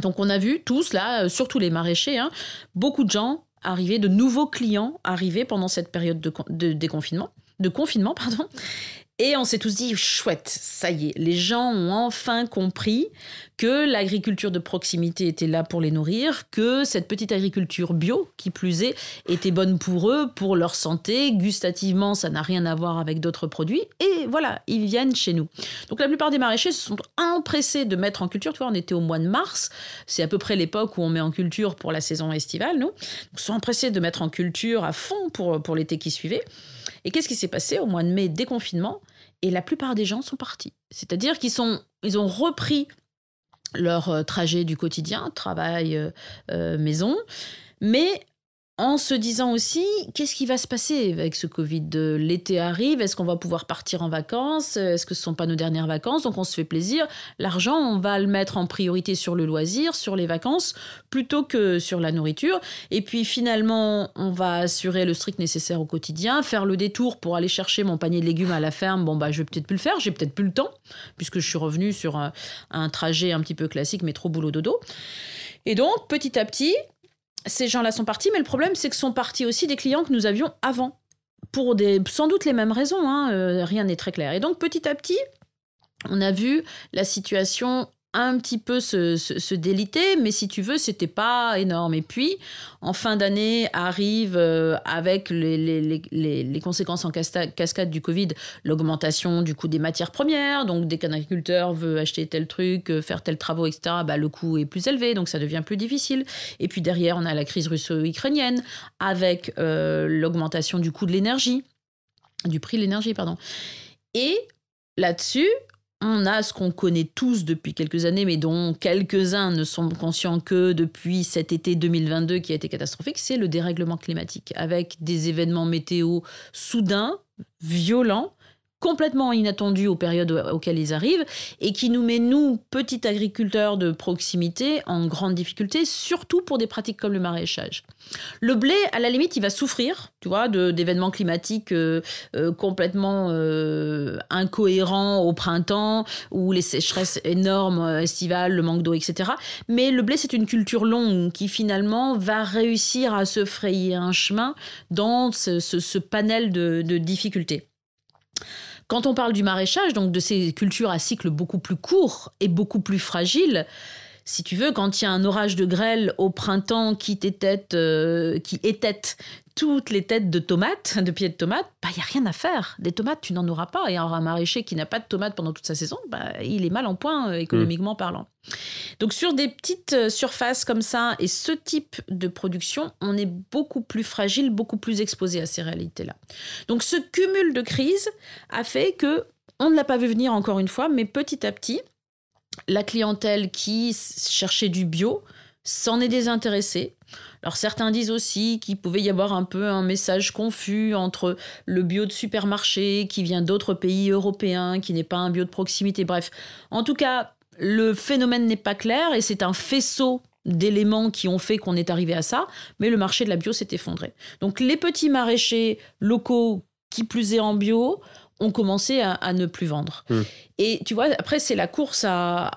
Donc on a vu tous là, surtout les maraîchers, hein, beaucoup de gens arriver, de nouveaux clients arriver pendant cette période de déconfinement de confinement, pardon. Et on s'est tous dit, chouette, ça y est, les gens ont enfin compris que l'agriculture de proximité était là pour les nourrir, que cette petite agriculture bio, qui plus est, était bonne pour eux, pour leur santé, gustativement, ça n'a rien à voir avec d'autres produits, et voilà, ils viennent chez nous. Donc la plupart des maraîchers se sont empressés de mettre en culture, tu vois, on était au mois de mars, c'est à peu près l'époque où on met en culture pour la saison estivale, nous, ils sont empressés de mettre en culture à fond pour, pour l'été qui suivait. Et qu'est-ce qui s'est passé au mois de mai déconfinement Et la plupart des gens sont partis. C'est-à-dire qu'ils sont, ils ont repris leur euh, trajet du quotidien, travail, euh, euh, maison, mais en se disant aussi qu'est-ce qui va se passer avec ce Covid L'été arrive, est-ce qu'on va pouvoir partir en vacances Est-ce que ce ne sont pas nos dernières vacances Donc on se fait plaisir. L'argent, on va le mettre en priorité sur le loisir, sur les vacances, plutôt que sur la nourriture. Et puis finalement, on va assurer le strict nécessaire au quotidien, faire le détour pour aller chercher mon panier de légumes à la ferme. Bon bah je vais peut-être plus le faire, j'ai peut-être plus le temps puisque je suis revenu sur un, un trajet un petit peu classique, mais trop boulot dodo. Et donc petit à petit, ces gens-là sont partis, mais le problème, c'est que sont partis aussi des clients que nous avions avant, pour des, sans doute les mêmes raisons, hein, euh, rien n'est très clair. Et donc, petit à petit, on a vu la situation un petit peu se, déliter, mais si tu veux, c'était pas énorme. Et puis, en fin d'année, arrive euh, avec les, les, les, les, conséquences en cascade du Covid, l'augmentation du coût des matières premières. Donc, dès qu'un agriculteur veut acheter tel truc, euh, faire tel travaux, etc., bah, le coût est plus élevé, donc ça devient plus difficile. Et puis derrière, on a la crise russo-ukrainienne avec euh, l'augmentation du coût de l'énergie, du prix de l'énergie, pardon. Et là-dessus, on a ce qu'on connaît tous depuis quelques années, mais dont quelques-uns ne sont conscients que depuis cet été 2022 qui a été catastrophique, c'est le dérèglement climatique, avec des événements météo soudains, violents, complètement inattendu aux périodes auxquelles ils arrivent et qui nous met, nous, petits agriculteurs de proximité, en grande difficulté, surtout pour des pratiques comme le maraîchage. Le blé, à la limite, il va souffrir, tu vois, d'événements climatiques euh, euh, complètement euh, incohérents au printemps, ou les sécheresses énormes estivales, le manque d'eau, etc. Mais le blé, c'est une culture longue qui, finalement, va réussir à se frayer un chemin dans ce, panel de difficultés. Quand on parle du maraîchage, donc de ces cultures à cycle beaucoup plus court et beaucoup plus fragile, si tu veux, quand il y a un orage de grêle au printemps qui, était... Euh, qui toutes les têtes de tomates, de pieds de tomates, il bah, n'y a rien à faire. Des tomates, tu n'en auras pas. Et un maraîcher qui n'a pas de tomates pendant toute sa saison, bah, il est mal en point euh, économiquement parlant. Donc sur des petites euh, surfaces comme ça et ce type de production, on est beaucoup plus fragile, beaucoup plus exposé à ces réalités-là. Donc ce cumul de crises a fait que on ne l'a pas vu venir encore une fois, mais petit à petit, la clientèle qui cherchait du bio s'en est désintéressé. Alors certains disent aussi qu'il pouvait y avoir un peu un message confus entre le bio de supermarché qui vient d'autres pays européens, qui n'est pas un bio de proximité, bref. En tout cas, le phénomène n'est pas clair et c'est un faisceau d'éléments qui ont fait qu'on est arrivé à ça, mais le marché de la bio s'est effondré. Donc les petits maraîchers locaux, qui plus est en bio, ont commencé à, ne plus vendre. Mmh. Et tu vois, après c'est la course à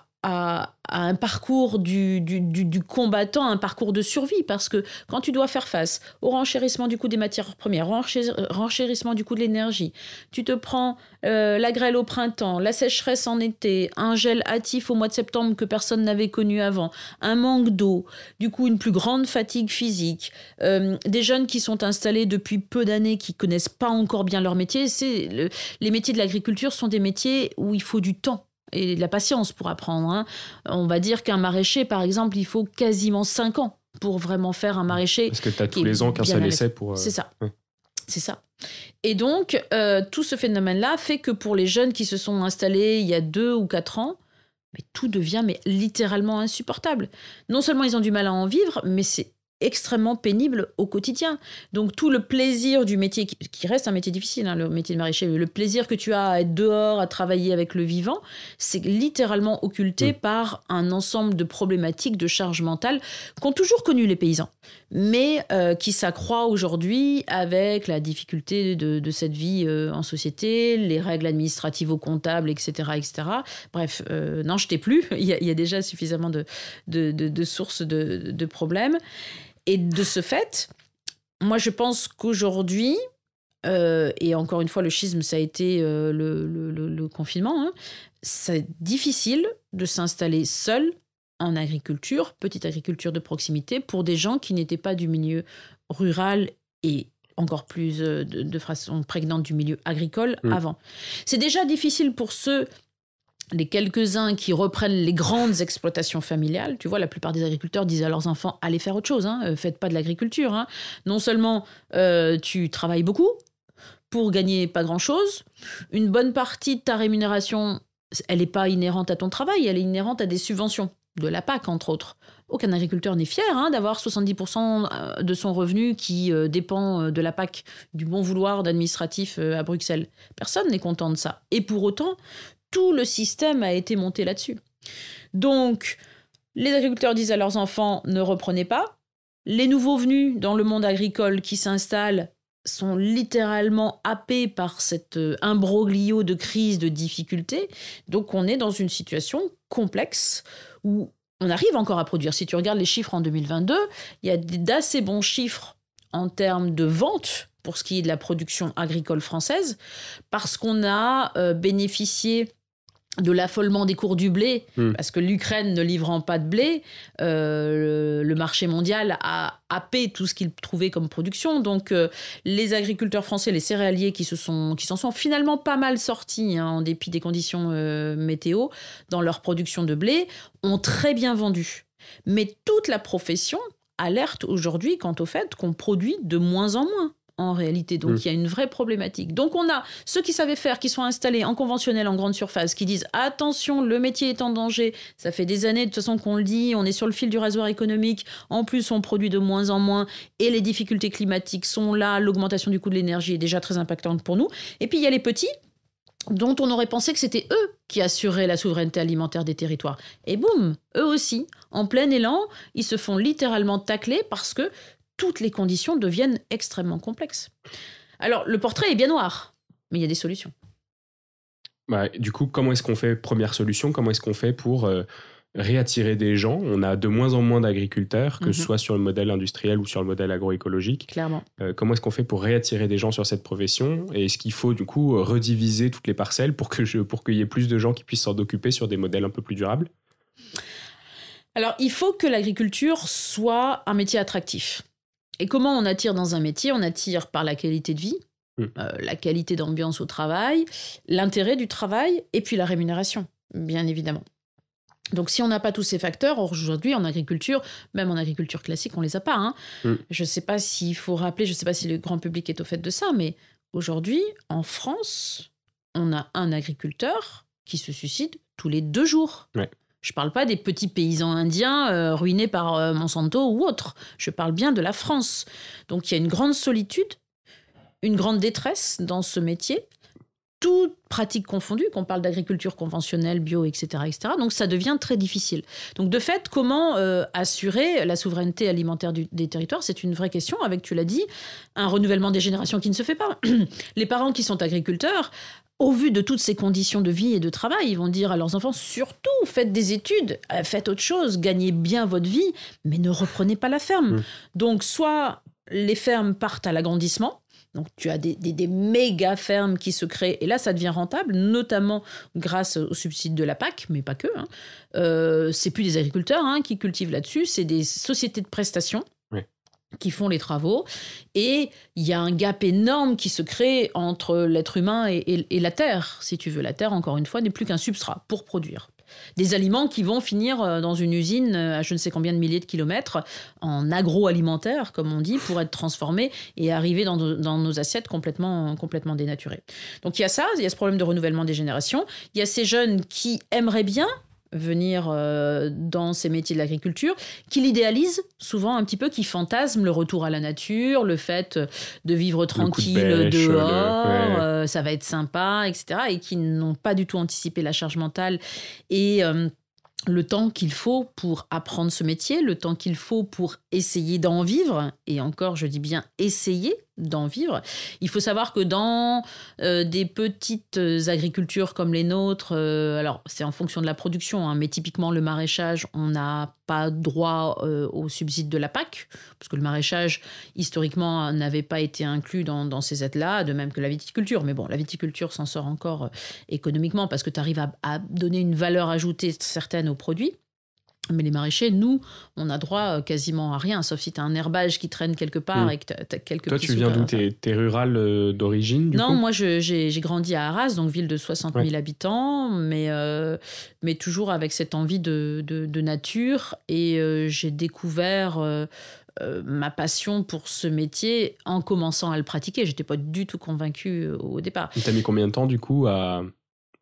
à un parcours du, du, du, combattant, un parcours de survie, parce que quand tu dois faire face au renchérissement du coût des matières premières, renchérissement du coût de l'énergie, tu te prends euh, la grêle au printemps, la sécheresse en été, un gel hâtif au mois de septembre que personne n'avait connu avant, un manque d'eau, du coup une plus grande fatigue physique, euh, des jeunes qui sont installés depuis peu d'années, qui connaissent pas encore bien leur métier, c'est les métiers de l'agriculture sont des métiers où il faut du temps et de la patience pour apprendre. Hein. On va dire qu'un maraîcher, par exemple, il faut quasiment 5 ans pour vraiment faire un maraîcher. Parce que tu as tous les ans qu'un seul essai pour. Euh, c'est ça. C'est ça. Et donc, euh, tout ce phénomène-là fait que pour les jeunes qui se sont installés il y a 2 ou 4 ans, mais tout devient mais littéralement insupportable. Non seulement ils ont du mal à en vivre, mais c'est extrêmement pénible au quotidien. Donc tout le plaisir du métier, qui, reste un métier difficile, hein, le métier de maraîcher, le plaisir que tu as à être dehors, à travailler avec le vivant, c'est littéralement occulté par un ensemble de problématiques, de charges mentales qu'ont toujours connu les paysans, mais euh, qui s'accroît aujourd'hui avec la difficulté de, cette vie euh, en société, les règles administratives aux comptables, etc. etc. Bref, euh, non, n'en jetez plus, il y, a, déjà suffisamment de, de, de sources de problèmes. Et de ce fait, moi, je pense qu'aujourd'hui, euh, et encore une fois, le schisme, ça a été euh, le, confinement, hein, c'est difficile de s'installer seul en agriculture, petite agriculture de proximité, pour des gens qui n'étaient pas du milieu rural et encore plus euh, de, façon prégnante du milieu agricole mmh. avant. C'est déjà difficile pour ceux les quelques-uns qui reprennent les grandes exploitations familiales, tu vois, la plupart des agriculteurs disent à leurs enfants allez faire autre chose, hein, euh, faites pas de l'agriculture. Hein. Non seulement euh, tu travailles beaucoup pour gagner pas grand-chose, une bonne partie de ta rémunération, elle n'est pas inhérente à ton travail, elle est inhérente à des subventions, de la PAC entre autres. Aucun agriculteur n'est fier hein, d'avoir 70% euh, de son revenu qui dépend de la PAC, du bon vouloir d'administratif à Bruxelles. Personne n'est content de ça. Et pour autant, tout le système a été monté là-dessus. Donc, les agriculteurs disent à leurs enfants ne reprenez pas. Les nouveaux venus dans le monde agricole qui s'installent sont littéralement happés par cet euh, imbroglio de crise, de difficultés. Donc on est dans une situation complexe où on arrive encore à produire. Si tu regardes les chiffres en 2022, il y a d'assez bons chiffres en termes de vente pour ce qui est de la production agricole française, parce qu'on a euh, bénéficié de l'affolement des cours du blé, hmm. parce que l'Ukraine ne livrant pas de blé, euh, le, marché mondial a happé tout ce qu'il trouvait comme production. Donc euh, les agriculteurs français, les céréaliers qui se sont, qui s'en sont finalement pas mal sortis hein, en dépit des conditions euh, météo dans leur production de blé, ont très bien vendu. Mais toute la profession alerte aujourd'hui quant au fait qu'on produit de moins en moins en réalité. Donc mm. il y a une vraie problématique. Donc on a ceux qui savaient faire, qui sont installés en conventionnel, en grande surface, qui disent attention, le métier est en danger. Ça fait des années de toute façon qu'on le dit, on est sur le fil du rasoir économique. En plus, on produit de moins en moins et les difficultés climatiques sont là. L'augmentation du coût de l'énergie est déjà très impactante pour nous. Et puis il y a les petits dont on aurait pensé que c'était eux qui assuraient la souveraineté alimentaire des territoires. Et boum, eux aussi, en plein élan, ils se font littéralement tacler parce que toutes les conditions deviennent extrêmement complexes. Alors, le portrait est bien noir, mais il y a des solutions. Bah, du coup, comment est-ce qu'on fait Première solution, comment est-ce qu'on fait pour euh, réattirer des gens On a de moins en moins d'agriculteurs, que ce mhm. soit sur le modèle industriel ou sur le modèle agroécologique. Clairement. Euh, comment est-ce qu'on fait pour réattirer des gens sur cette profession Et est-ce qu'il faut, du coup, rediviser toutes les parcelles pour qu'il y ait plus de gens qui puissent s'en occuper sur des modèles un peu plus durables Alors, il faut que l'agriculture soit un métier attractif. Et comment on attire dans un métier On attire par la qualité de vie, mm. euh, la qualité d'ambiance au travail, l'intérêt du travail et puis la rémunération, bien évidemment. Donc si on n'a pas tous ces facteurs, aujourd'hui en agriculture, même en agriculture classique, on les a pas. Hein. Mm. Je ne sais pas s'il faut rappeler, je ne sais pas si le grand public est au fait de ça, mais aujourd'hui, en France, on a un agriculteur qui se suicide tous les deux jours. Je ne parle pas des petits paysans indiens euh, ruinés par euh, Monsanto ou autre. Je parle bien de la France. Donc il y a une grande solitude, une grande détresse dans ce métier, toutes pratiques confondues, qu'on parle d'agriculture conventionnelle, bio, etc., etc. Donc ça devient très difficile. Donc de fait, comment euh, assurer la souveraineté alimentaire des territoires C'est une vraie question avec, tu l'as dit, un renouvellement des générations qui ne se fait pas. Les parents qui sont agriculteurs au vu de toutes ces conditions de vie et de travail, ils vont dire à leurs enfants surtout faites des études, euh, faites autre chose, gagnez bien votre vie, mais ne reprenez pas la ferme. Donc soit les fermes partent à l'agrandissement, donc tu as des, méga fermes qui se créent et là ça devient rentable, notamment grâce au subside de la PAC, mais pas que. Hein. Euh, c'est plus des agriculteurs hein, qui cultivent là-dessus, c'est des sociétés de prestations qui font les travaux. Et il y a un gap énorme qui se crée entre l'être humain et, la Terre, si tu veux. La Terre, encore une fois, n'est plus qu'un substrat pour produire. Des aliments qui vont finir euh, dans une usine euh, à je ne sais combien de milliers de kilomètres, en agroalimentaire, comme on dit, pour être transformés et arriver dans, nos assiettes complètement, complètement dénaturées. Donc il y a ça, il y a ce problème de renouvellement des générations, il y a ces jeunes qui aimeraient bien, venir euh, dans ces métiers de l'agriculture, qui l'idéalisent, souvent un petit peu, qui fantasme le retour à la nature, le fait euh, de vivre tranquille dehors, euh, ça va être sympa, etc. Et qui n'ont pas du tout anticipé la charge mentale et le temps qu'il faut pour apprendre ce métier, le temps qu'il faut pour essayer d'en vivre, et encore je dis bien essayer, d'en vivre. Il faut savoir que dans euh, des petites agricultures comme les nôtres, euh, alors c'est en fonction de la production, hein, mais typiquement le maraîchage, on n'a pas droit euh, au subside de la PAC, parce que le maraîchage, historiquement, n'avait pas été inclus dans, ces aides-là, de même que la viticulture. Mais bon, la viticulture s'en sort encore économiquement, parce que tu arrives à donner une valeur ajoutée certaine aux produits. Mais les maraîchers, nous, on a droit euh, quasiment à rien, sauf si tu as un herbage qui traîne quelque part mm. et que tu as, quelques Toi, tu viens d'où T'es es rural euh, d'origine Non, moi, j'ai grandi à Arras, donc ville de 60 000 habitants, mais, euh, mais toujours avec cette envie de, nature. Et j'ai découvert. ma passion pour ce métier en commençant à le pratiquer. J'étais pas du tout convaincue au départ. as mis combien de temps du coup à,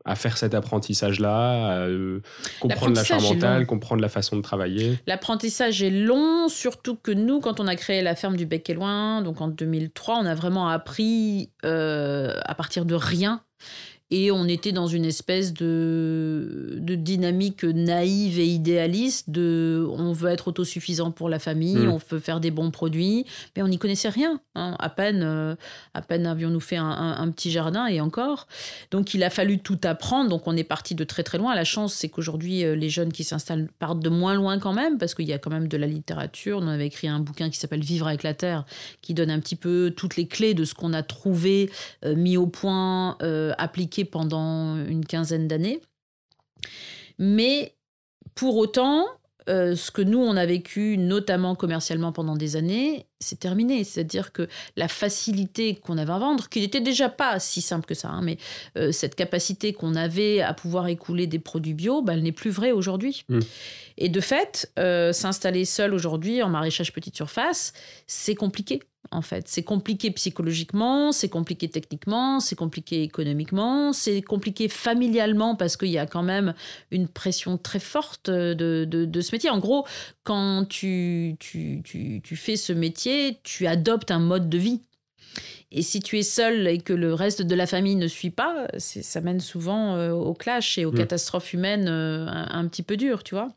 à faire cet apprentissage-là, à euh, comprendre ferme mentale, comprendre la façon de travailler. L'apprentissage est long, surtout que nous, quand on a créé la ferme du Bec et Loin, donc en 2003, on a vraiment appris euh, à partir de rien. Et on était dans une espèce de, de dynamique naïve et idéaliste de on veut être autosuffisant pour la famille, mm. on veut faire des bons produits, mais on n'y connaissait rien. Hein. À peine, euh, à peine avions-nous fait un, petit jardin et encore. Donc il a fallu tout apprendre. Donc on est parti de très très loin. La chance, c'est qu'aujourd'hui euh, les jeunes qui s'installent partent de moins loin quand même parce qu'il y a quand même de la littérature. On avait écrit un bouquin qui s'appelle Vivre avec la terre, qui donne un petit peu toutes les clés de ce qu'on a trouvé, euh, mis au point, appliqué pendant une quinzaine d'années. Mais pour autant, euh, ce que nous, on a vécu, notamment commercialement pendant des années, c'est terminé. C'est-à-dire que la facilité qu'on avait à vendre, qui n'était déjà pas si simple que ça, hein, mais euh, cette capacité qu'on avait à pouvoir écouler des produits bio, bah, elle n'est plus vraie aujourd'hui. Mmh. Et de fait, euh, s'installer seul aujourd'hui en maraîchage petite surface, c'est compliqué en fait. C'est compliqué psychologiquement, c'est compliqué techniquement, c'est compliqué économiquement, c'est compliqué familialement parce qu'il y a quand même une pression très forte de, ce métier. En gros, quand tu, tu, tu, fais ce métier, tu adoptes un mode de vie. Et si tu es seul et que le reste de la famille ne suit pas, ça mène souvent euh, au clash et aux mmh. catastrophes humaines euh, un, petit peu dures, tu vois.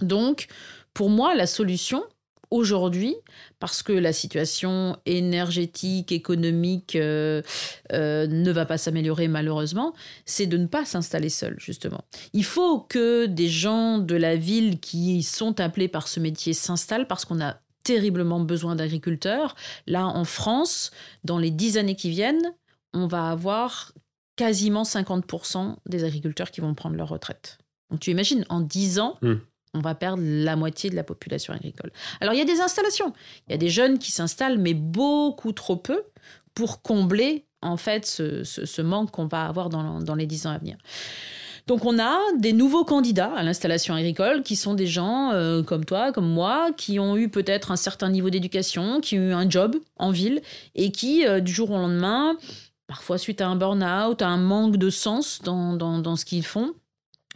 Donc, pour moi, la solution, aujourd'hui, parce que la situation énergétique, économique euh, euh, ne va pas s'améliorer malheureusement, c'est de ne pas s'installer seul, justement. Il faut que des gens de la ville qui sont appelés par ce métier s'installent parce qu'on a terriblement besoin d'agriculteurs. Là, en France, dans les dix années qui viennent, on va avoir quasiment 50% des agriculteurs qui vont prendre leur retraite. Donc tu imagines, en dix ans, hmm on va perdre la moitié de la population agricole. Alors il y a des installations, il y a des jeunes qui s'installent, mais beaucoup trop peu pour combler en fait ce, manque qu'on va avoir dans, les dix ans à venir. Donc on a des nouveaux candidats à l'installation agricole qui sont des gens euh, comme toi, comme moi, qui ont eu peut-être un certain niveau d'éducation, qui ont eu un job en ville et qui, euh, du jour au lendemain, parfois suite à un burn-out, à un manque de sens dans ce qu'ils font,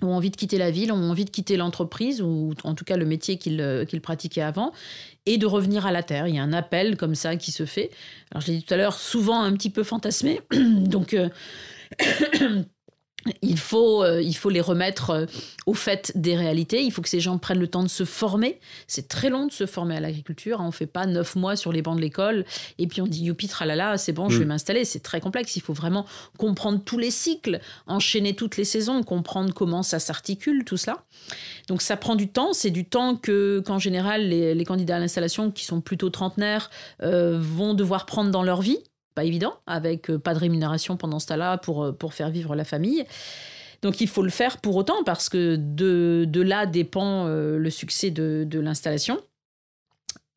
ont envie de quitter la ville, ont envie de quitter l'entreprise, ou en tout cas le métier qu'ils euh, qu pratiquaient avant, et de revenir à la Terre. Il y a un appel comme ça qui se fait. Alors je l'ai dit tout à l'heure, souvent un petit peu fantasmé. Donc... Euh, il faut, euh, il faut les remettre euh, au fait des réalités. Il faut que ces gens prennent le temps de se former. C'est très long de se former à l'agriculture. Hein. On ne fait pas neuf mois sur les bancs de l'école et puis on dit youpi tralala, c'est bon, je vais mm. m'installer. C'est très complexe. Il faut vraiment comprendre tous les cycles, enchaîner toutes les saisons, comprendre comment ça s'articule, tout cela. Donc ça prend du temps. C'est du temps que, qu'en général, les, candidats à l'installation qui sont plutôt trentenaires euh, vont devoir prendre dans leur vie pas évident, avec euh, pas de rémunération pendant ce temps-là pour, euh, pour faire vivre la famille. Donc il faut le faire pour autant, parce que de, là dépend euh, le succès de, l'installation.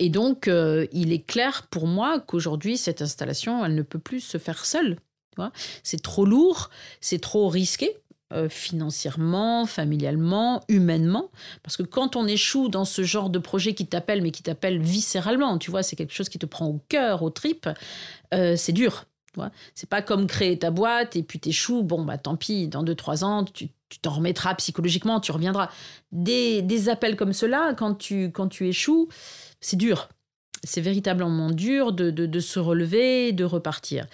Et donc, il est clair pour moi qu'aujourd'hui, cette installation, elle ne peut plus se faire seule. C'est trop lourd, c'est trop risqué. Euh, financièrement, familialement, humainement. Parce que quand on échoue dans ce genre de projet qui t'appelle, mais qui t'appelle viscéralement, tu vois, c'est quelque chose qui te prend au cœur, aux tripes, euh, c'est dur. C'est pas comme créer ta boîte et puis t'échoues, bon, bah tant pis, dans 2 trois ans, tu t'en remettras psychologiquement, tu reviendras. Des, des appels comme cela, quand tu, quand tu échoues, c'est dur c'est véritablement dur de, de, se relever, de repartir.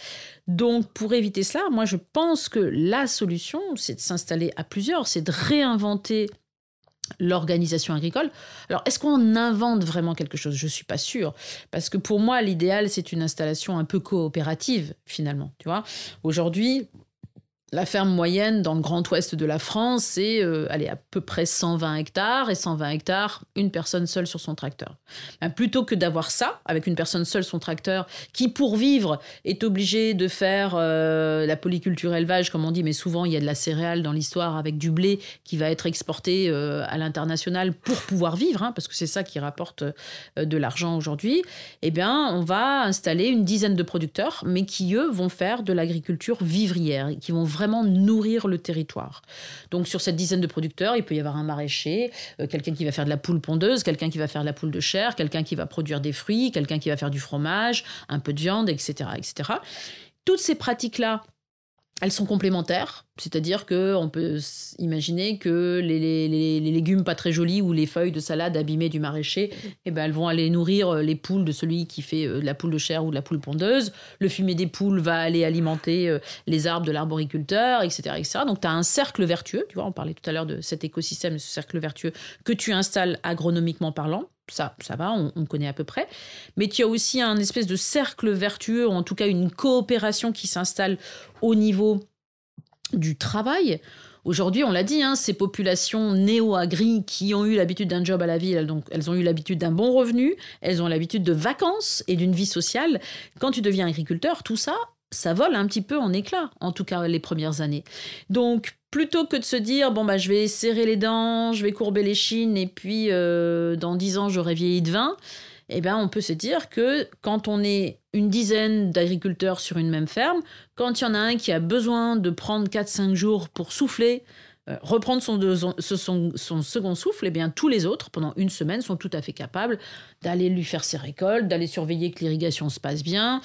Donc pour éviter cela, moi je pense que la solution, c'est de s'installer à plusieurs, c'est de réinventer l'organisation agricole. Alors, est-ce qu'on invente vraiment quelque chose Je ne suis pas sûre. Parce que pour moi, l'idéal, c'est une installation un peu coopérative, finalement. Tu vois Aujourd'hui, la ferme moyenne dans le grand ouest de la France, c'est euh, à peu près 120 hectares. Et 120 hectares, une personne seule sur son tracteur. Ben, plutôt que d'avoir ça, avec une personne seule son tracteur, qui pour vivre est obligée de faire euh, la polyculture élevage, comme on dit, mais souvent il y a de la céréale dans l'histoire avec du blé qui va être exporté euh, à l'international pour pouvoir vivre, hein, parce que c'est ça qui rapporte de l'argent aujourd'hui. Eh bien, on va installer une dizaine de producteurs, mais qui eux vont faire de l'agriculture vivrière, qui vont vraiment nourrir le territoire. Donc sur cette dizaine de producteurs, il peut y avoir un maraîcher, euh, quelqu'un qui va faire de la poule pondeuse, quelqu'un qui va faire de la poule de chair, quelqu'un qui va produire des fruits, quelqu'un qui va faire du fromage, un peu de viande, etc. etc. Toutes ces pratiques-là elles sont complémentaires, c'est-à-dire que on peut imaginer que les, légumes pas très jolis ou les feuilles de salade abîmées du maraîcher, eh ben, elles vont aller nourrir euh, les poules de celui qui fait euh, la poule de chair ou de la poule pondeuse. Le fumier des poules va aller alimenter euh, les arbres de l'arboriculteur, etc., etc. Donc tu as un cercle vertueux, tu vois, on parlait tout à l'heure de cet écosystème, ce cercle vertueux que tu installes agronomiquement parlant ça, ça va, on, connaît à peu près, mais tu as aussi un espèce de cercle vertueux, en tout cas une coopération qui s'installe au niveau du travail. Aujourd'hui, on l'a dit, hein, ces populations néo-agri qui ont eu l'habitude d'un job à la ville, donc elles ont eu l'habitude d'un bon revenu, elles ont l'habitude de vacances et d'une vie sociale. Quand tu deviens agriculteur, tout ça, ça vole un petit peu en éclat, en tout cas les premières années. Donc, plutôt que de se dire bon bah je vais serrer les dents, je vais courber les chines et puis euh, dans dix ans j'aurai vieilli de 20, eh ben on peut se dire que quand on est une dizaine d'agriculteurs sur une même ferme, quand il y en a un qui a besoin de prendre 4-5 jours pour souffler, euh, reprendre son, second souffle, eh bien tous les autres, pendant une semaine, sont tout à fait capables d'aller lui faire ses récoltes, d'aller surveiller que l'irrigation se passe bien,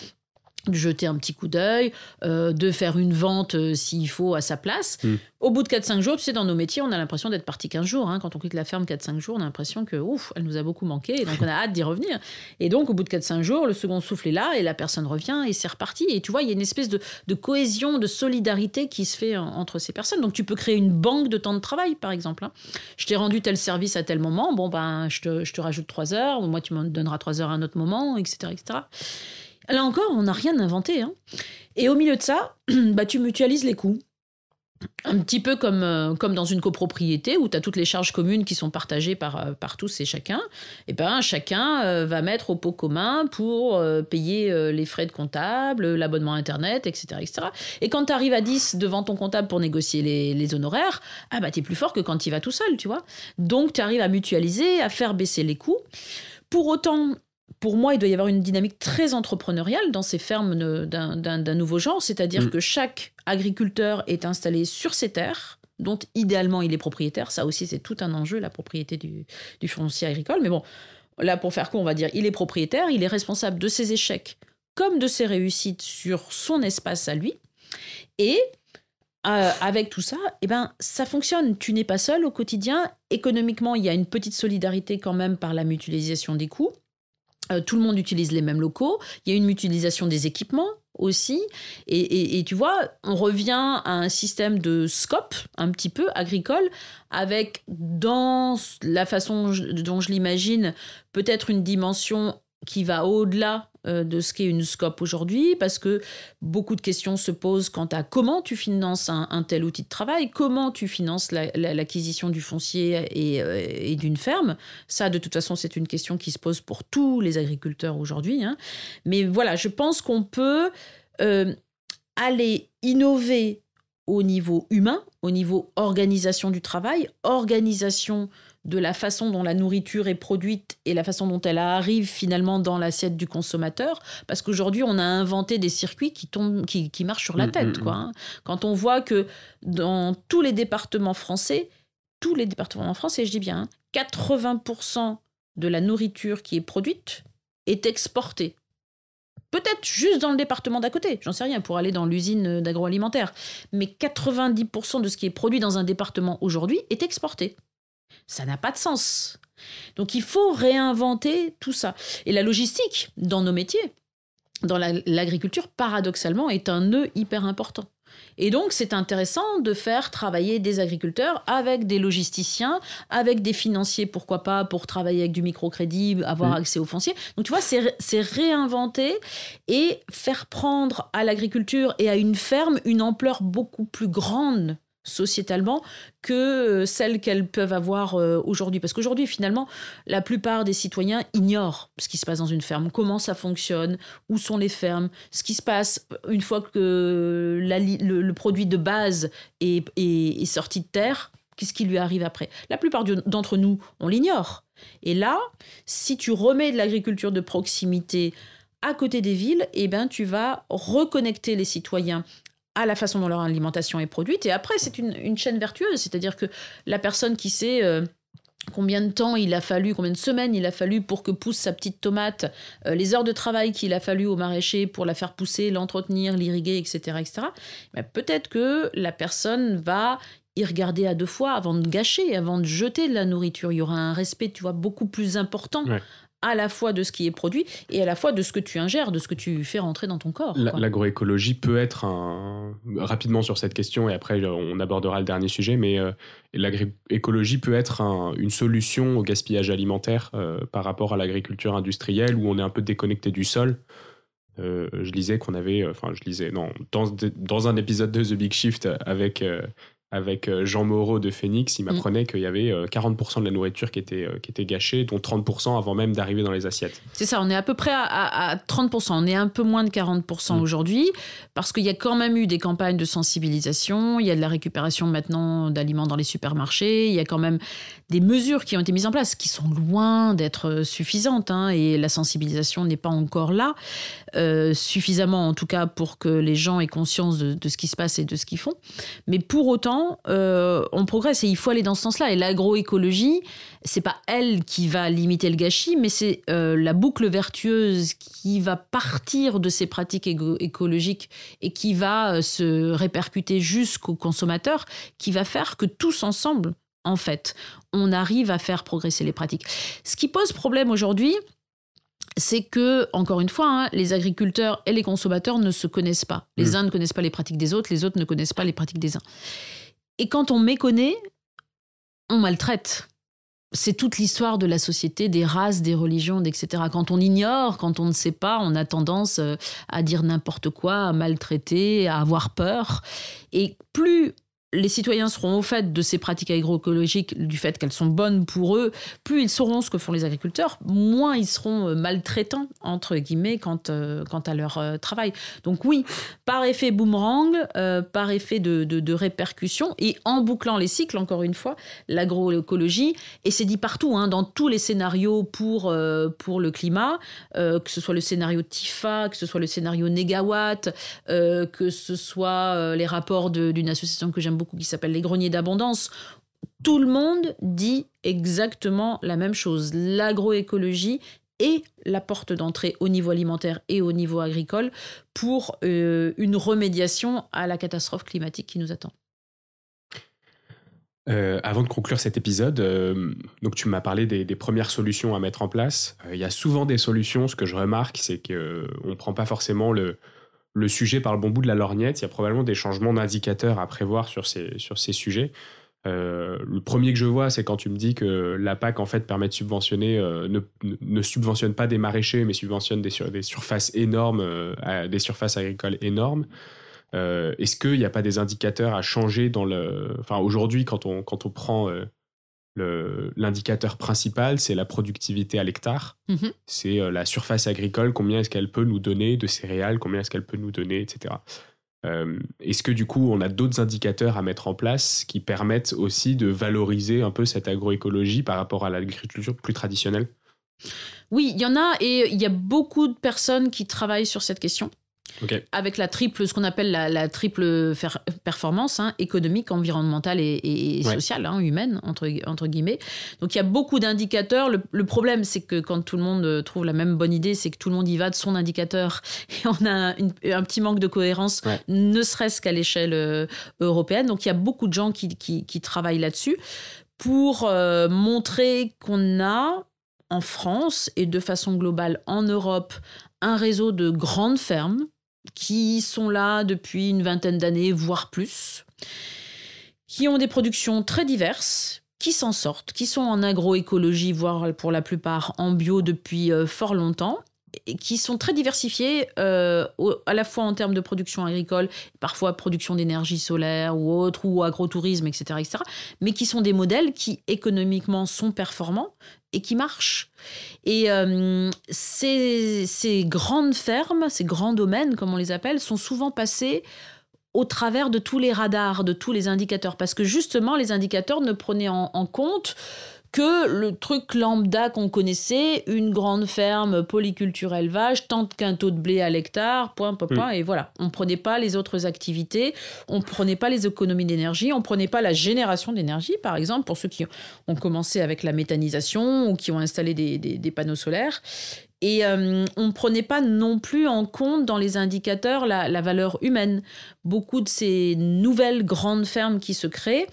de jeter un petit coup d'œil, euh, de faire une vente euh, s'il faut à sa place. Mm. Au bout de 4-5 jours, tu sais, dans nos métiers, on a l'impression d'être parti 15 jours. Hein. Quand on quitte la ferme 4-5 jours, on a l'impression que, ouf, elle nous a beaucoup manqué, et donc on a hâte d'y revenir. Et donc, au bout de 4-5 jours, le second souffle est là, et la personne revient, et c'est reparti. Et tu vois, il y a une espèce de, cohésion, de solidarité qui se fait entre ces personnes. Donc, tu peux créer une banque de temps de travail, par exemple. Hein. Je t'ai rendu tel service à tel moment, bon, ben, je te, rajoute 3 heures, ou moi, tu me donneras 3 heures à un autre moment, etc. etc. Là encore, on n'a rien inventé. Hein. Et au milieu de ça, bah, tu mutualises les coûts. Un petit peu comme, euh, comme dans une copropriété où tu as toutes les charges communes qui sont partagées par, euh, par tous et chacun. Et eh ben, chacun euh, va mettre au pot commun pour payer les frais de comptable, l'abonnement Internet, etc. etc. Et quand tu arrives à 10 devant ton comptable pour négocier les, honoraires, ah bah, tu es plus fort que quand tu vas tout seul, tu vois. Donc tu arrives à mutualiser, à faire baisser les coûts. Pour autant, pour moi, il doit y avoir une dynamique très entrepreneuriale dans ces fermes d'un nouveau genre, c'est-à-dire mm. que chaque agriculteur est installé sur ses terres, dont idéalement il est propriétaire. Ça aussi, c'est tout un enjeu, la propriété du, foncier agricole. Mais bon, là, pour faire court, on va dire, il est propriétaire, il est responsable de ses échecs comme de ses réussites sur son espace à lui. Et euh, avec tout ça, eh ben, ça fonctionne. Tu n'es pas seul au quotidien. Économiquement, il y a une petite solidarité quand même par la mutualisation des coûts. Euh, tout le monde utilise les mêmes locaux. Il y a une mutualisation des équipements aussi. et, tu vois, on revient à un système de scope, un petit peu agricole, avec dans la façon dont je l'imagine, peut-être une dimension qui va au-delà euh, de ce qu'est une scope aujourd'hui, parce que beaucoup de questions se posent quant à comment tu finances un, tel outil de travail, comment tu finances l'acquisition du foncier euh, et, d'une ferme. Ça, de toute façon, c'est une question qui se pose pour tous les agriculteurs aujourd'hui. Hein. Mais voilà, je pense qu'on peut euh, aller innover au niveau humain, au niveau organisation du travail, organisation de la façon dont la nourriture est produite et la façon dont elle arrive finalement dans l'assiette du consommateur, parce qu'aujourd'hui on a inventé des circuits qui, qui, marchent sur la mm, tête. Mm, mm. Hein. Quand on voit que dans tous les départements français, tous les départements en France, je dis bien, 80% hein, de la nourriture qui est produite est exportée. Peut-être juste dans le département d'à côté, j'en sais rien, pour aller dans l'usine d'agroalimentaire. Mais 90% de ce qui est produit dans un département aujourd'hui est exporté. Ça n'a pas de sens. Donc il faut réinventer tout ça. Et la logistique, dans nos métiers, dans l'agriculture, paradoxalement, est un nœud hyper important. Et donc, c'est intéressant de faire travailler des agriculteurs avec des logisticiens, avec des financiers, pourquoi pas, pour travailler avec du microcrédit, avoir mmh. accès aux fonciers. Donc, tu vois, c'est réinventer et faire prendre à l'agriculture et à une ferme une ampleur beaucoup plus grande sociétalement que euh, celles qu'elles peuvent avoir euh, aujourd'hui. Parce qu'aujourd'hui, finalement, la plupart des citoyens ignorent ce qui se passe dans une ferme, comment ça fonctionne, où sont les fermes, ce qui se passe une fois que le, produit de base est, sorti de terre, qu'est-ce qui lui arrive après. La plupart d'entre nous, on l'ignore. Et là, si tu remets de l'agriculture de proximité à côté des villes, eh ben, tu vas reconnecter les citoyens à la façon dont leur alimentation est produite. Et après, c'est une, chaîne vertueuse, c'est-à-dire que la personne qui sait... Euh, combien de temps il a fallu, combien de semaines il a fallu pour que pousse sa petite tomate, euh, les heures de travail qu'il a fallu au maraîcher pour la faire pousser, l'entretenir, l'irriguer, etc. etc. Peut-être que la personne va y regarder à deux fois avant de gâcher, avant de jeter de la nourriture. Il y aura un respect, tu vois, beaucoup plus important à la fois de ce qui est produit et à la fois de ce que tu ingères, de ce que tu fais rentrer dans ton corps. L'agroécologie peut être un... rapidement sur cette question et après euh, on abordera le dernier sujet, mais euh, l'agroécologie peut être une solution au gaspillage alimentaire euh, par rapport à l'agriculture industrielle où on est un peu déconnecté du sol. je lisais qu'on avait, enfin je lisais, non, dans, dans, un épisode de The Big Shift avec avec euh, Jean Moreau de Phoenix, il mm. m'apprenait qu'il y avait 40% euh, de la nourriture qui était, euh, qui était gâchée, dont 30% avant même d'arriver dans les assiettes. C'est ça, on est à peu près à, 30%, on est un peu moins de 40% mm. aujourd'hui, parce qu'il y a quand même eu des campagnes de sensibilisation, il y a de la récupération maintenant d'aliments dans les supermarchés, il y a quand même des mesures qui ont été mises en place, qui sont loin d'être suffisantes, hein, et la sensibilisation n'est pas encore là, suffisamment en tout cas pour que les gens aient conscience de, de ce qui se passe et de ce qu'ils font. Mais pour autant, euh, on progresse et il faut aller dans ce sens-là. Et l'agroécologie, c'est pas elle qui va limiter le gâchis, mais c'est euh, la boucle vertueuse qui va partir de ces pratiques écologiques et qui va euh, se répercuter jusqu'au consommateur, qui va faire que tous ensemble, en fait, on arrive à faire progresser les pratiques. Ce qui pose problème aujourd'hui, c'est que, encore une fois, hein, les agriculteurs et les consommateurs ne se connaissent pas. Les mmh. uns ne connaissent pas les pratiques des autres, les autres ne connaissent pas les pratiques des uns. Et quand on méconnaît, on maltraite. C'est toute l'histoire de la société, des races, des religions, etc. Quand on ignore, quand on ne sait pas, on a tendance euh, à dire n'importe quoi, à maltraiter, à avoir peur. Et plus les citoyens seront au fait de ces pratiques agroécologiques, du fait qu'elles sont bonnes pour eux, plus ils sauront ce que font les agriculteurs, moins ils seront euh, maltraitants, entre guillemets, quant, euh, à leur euh, travail. Donc oui, par effet boomerang, par effet de, répercussion, et en bouclant les cycles, encore une fois, l'agroécologie, et c'est dit partout, hein, dans tous les scénarios pour, le climat, que ce soit le scénario TIFA, que ce soit le scénario Négawatt, que ce soit les rapports d'une association que j'aime beaucoup qui s'appelle Les greniers d'abondance. Tout le monde dit exactement la même chose. L'agroécologie est la porte d'entrée au niveau alimentaire et au niveau agricole pour euh, une remédiation à la catastrophe climatique qui nous attend. Euh, avant de conclure cet épisode, euh, donc tu m'as parlé des, des, premières solutions à mettre en place. Il y a souvent des solutions. Ce que je remarque, c'est qu'on ne prend pas forcément le, le sujet par le bon bout de la lorgnette. Il y a probablement des changements d'indicateurs à prévoir sur ces, sur ces sujets. Euh, le premier que je vois, c'est quand tu me dis que la PAC en fait permet de subventionner, euh, ne, subventionne pas des maraîchers, mais subventionne des, surfaces énormes, euh, des surfaces agricoles énormes. Est-ce qu'il n'y a pas des indicateurs à changer dans le, enfin aujourd'hui quand on quand on prend l'indicateur principal, c'est la productivité à l'hectare. Mhm. C'est euh, la surface agricole, combien est-ce qu'elle peut nous donner de céréales, combien est-ce qu'elle peut nous donner, etc. Euh, est-ce que du coup, on a d'autres indicateurs à mettre en place qui permettent aussi de valoriser un peu cette agroécologie par rapport à l'agriculture plus traditionnelle Oui, il y en a et il y a beaucoup de personnes qui travaillent sur cette question. Avec la triple, ce qu'on appelle la, triple performance hein, économique, environnementale et, sociale, hein, humaine, entre, guillemets. Donc il y a beaucoup d'indicateurs. Le, problème, c'est que quand tout le monde euh, trouve la même bonne idée, c'est que tout le monde y va de son indicateur. Et on a un petit manque de cohérence, ne serait-ce qu'à l'échelle euh, européenne. Donc il y a beaucoup de gens qui, travaillent là-dessus pour euh, montrer qu'on a en France et de façon globale en Europe un réseau de grandes fermes qui sont là depuis une vingtaine d'années, voire plus, qui ont des productions très diverses, qui s'en sortent, qui sont en agroécologie, voire pour la plupart en bio depuis euh, fort longtemps, et qui sont très diversifiés euh, à la fois en termes de production agricole, parfois production d'énergie solaire ou autre, ou agrotourisme, etc., etc., mais qui sont des modèles qui économiquement sont performants, et qui marche. Et euh, ces, grandes fermes, ces grands domaines, comme on les appelle, sont souvent passés au travers de tous les radars, de tous les indicateurs, parce que justement, les indicateurs ne prenaient en compte que le truc lambda qu'on connaissait, une grande ferme polyculture élevage, tant qu'un taux de blé à l'hectare, point, point, point, et voilà. On ne prenait pas les autres activités, on ne prenait pas les économies d'énergie, on ne prenait pas la génération d'énergie, par exemple, pour ceux qui ont commencé avec la méthanisation ou qui ont installé des panneaux solaires. Et euh, on ne prenait pas non plus en compte dans les indicateurs la, valeur humaine. Beaucoup de ces nouvelles grandes fermes qui se créent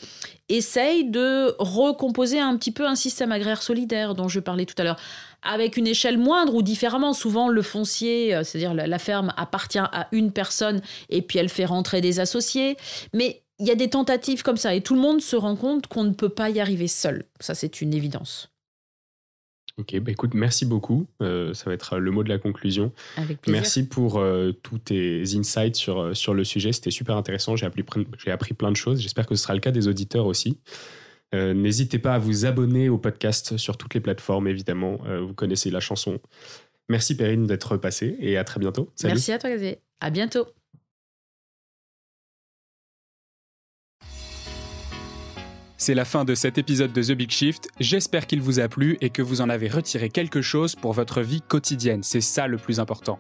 essayent de recomposer un petit peu un système agraire solidaire dont je parlais tout à l'heure, avec une échelle moindre ou différemment. Souvent, le foncier, euh, c'est-à-dire la ferme, appartient à une personne et puis elle fait rentrer des associés. Mais il y a des tentatives comme ça et tout le monde se rend compte qu'on ne peut pas y arriver seul. Ça, c'est une évidence. Ok, bah écoute, merci beaucoup. Euh, ça va être euh, le mot de la conclusion. Merci pour euh, tous tes insights sur, sur le sujet. C'était super intéressant. J'ai appris, j'ai appris plein de choses. J'espère que ce sera le cas des auditeurs aussi. N'hésitez pas à vous abonner au podcast sur toutes les plateformes, évidemment. vous connaissez la chanson. Merci Perrine d'être passée et à très bientôt. Merci à toi, Gazé. À bientôt. C'est la fin de cet épisode de The Big Shift. J'espère qu'il vous a plu et que vous en avez retiré quelque chose pour votre vie quotidienne. C'est ça le plus important.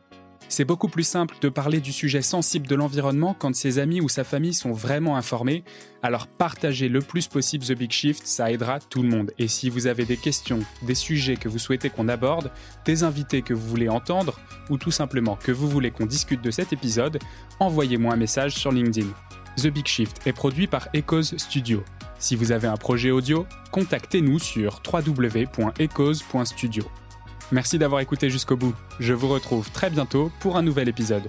C'est beaucoup plus simple de parler du sujet sensible de l'environnement quand ses amis ou sa famille sont vraiment informés, alors partagez le plus possible The Big Shift, ça aidera tout le monde. Et si vous avez des questions, des sujets que vous souhaitez qu'on aborde, des invités que vous voulez entendre, ou tout simplement que vous voulez qu'on discute de cet épisode, envoyez-moi un message sur LinkedIn. The Big Shift est produit par Echoes Studio. Si vous avez un projet audio, contactez-nous sur www.ecos.studio. Merci d'avoir écouté jusqu'au bout. Je vous retrouve très bientôt pour un nouvel épisode.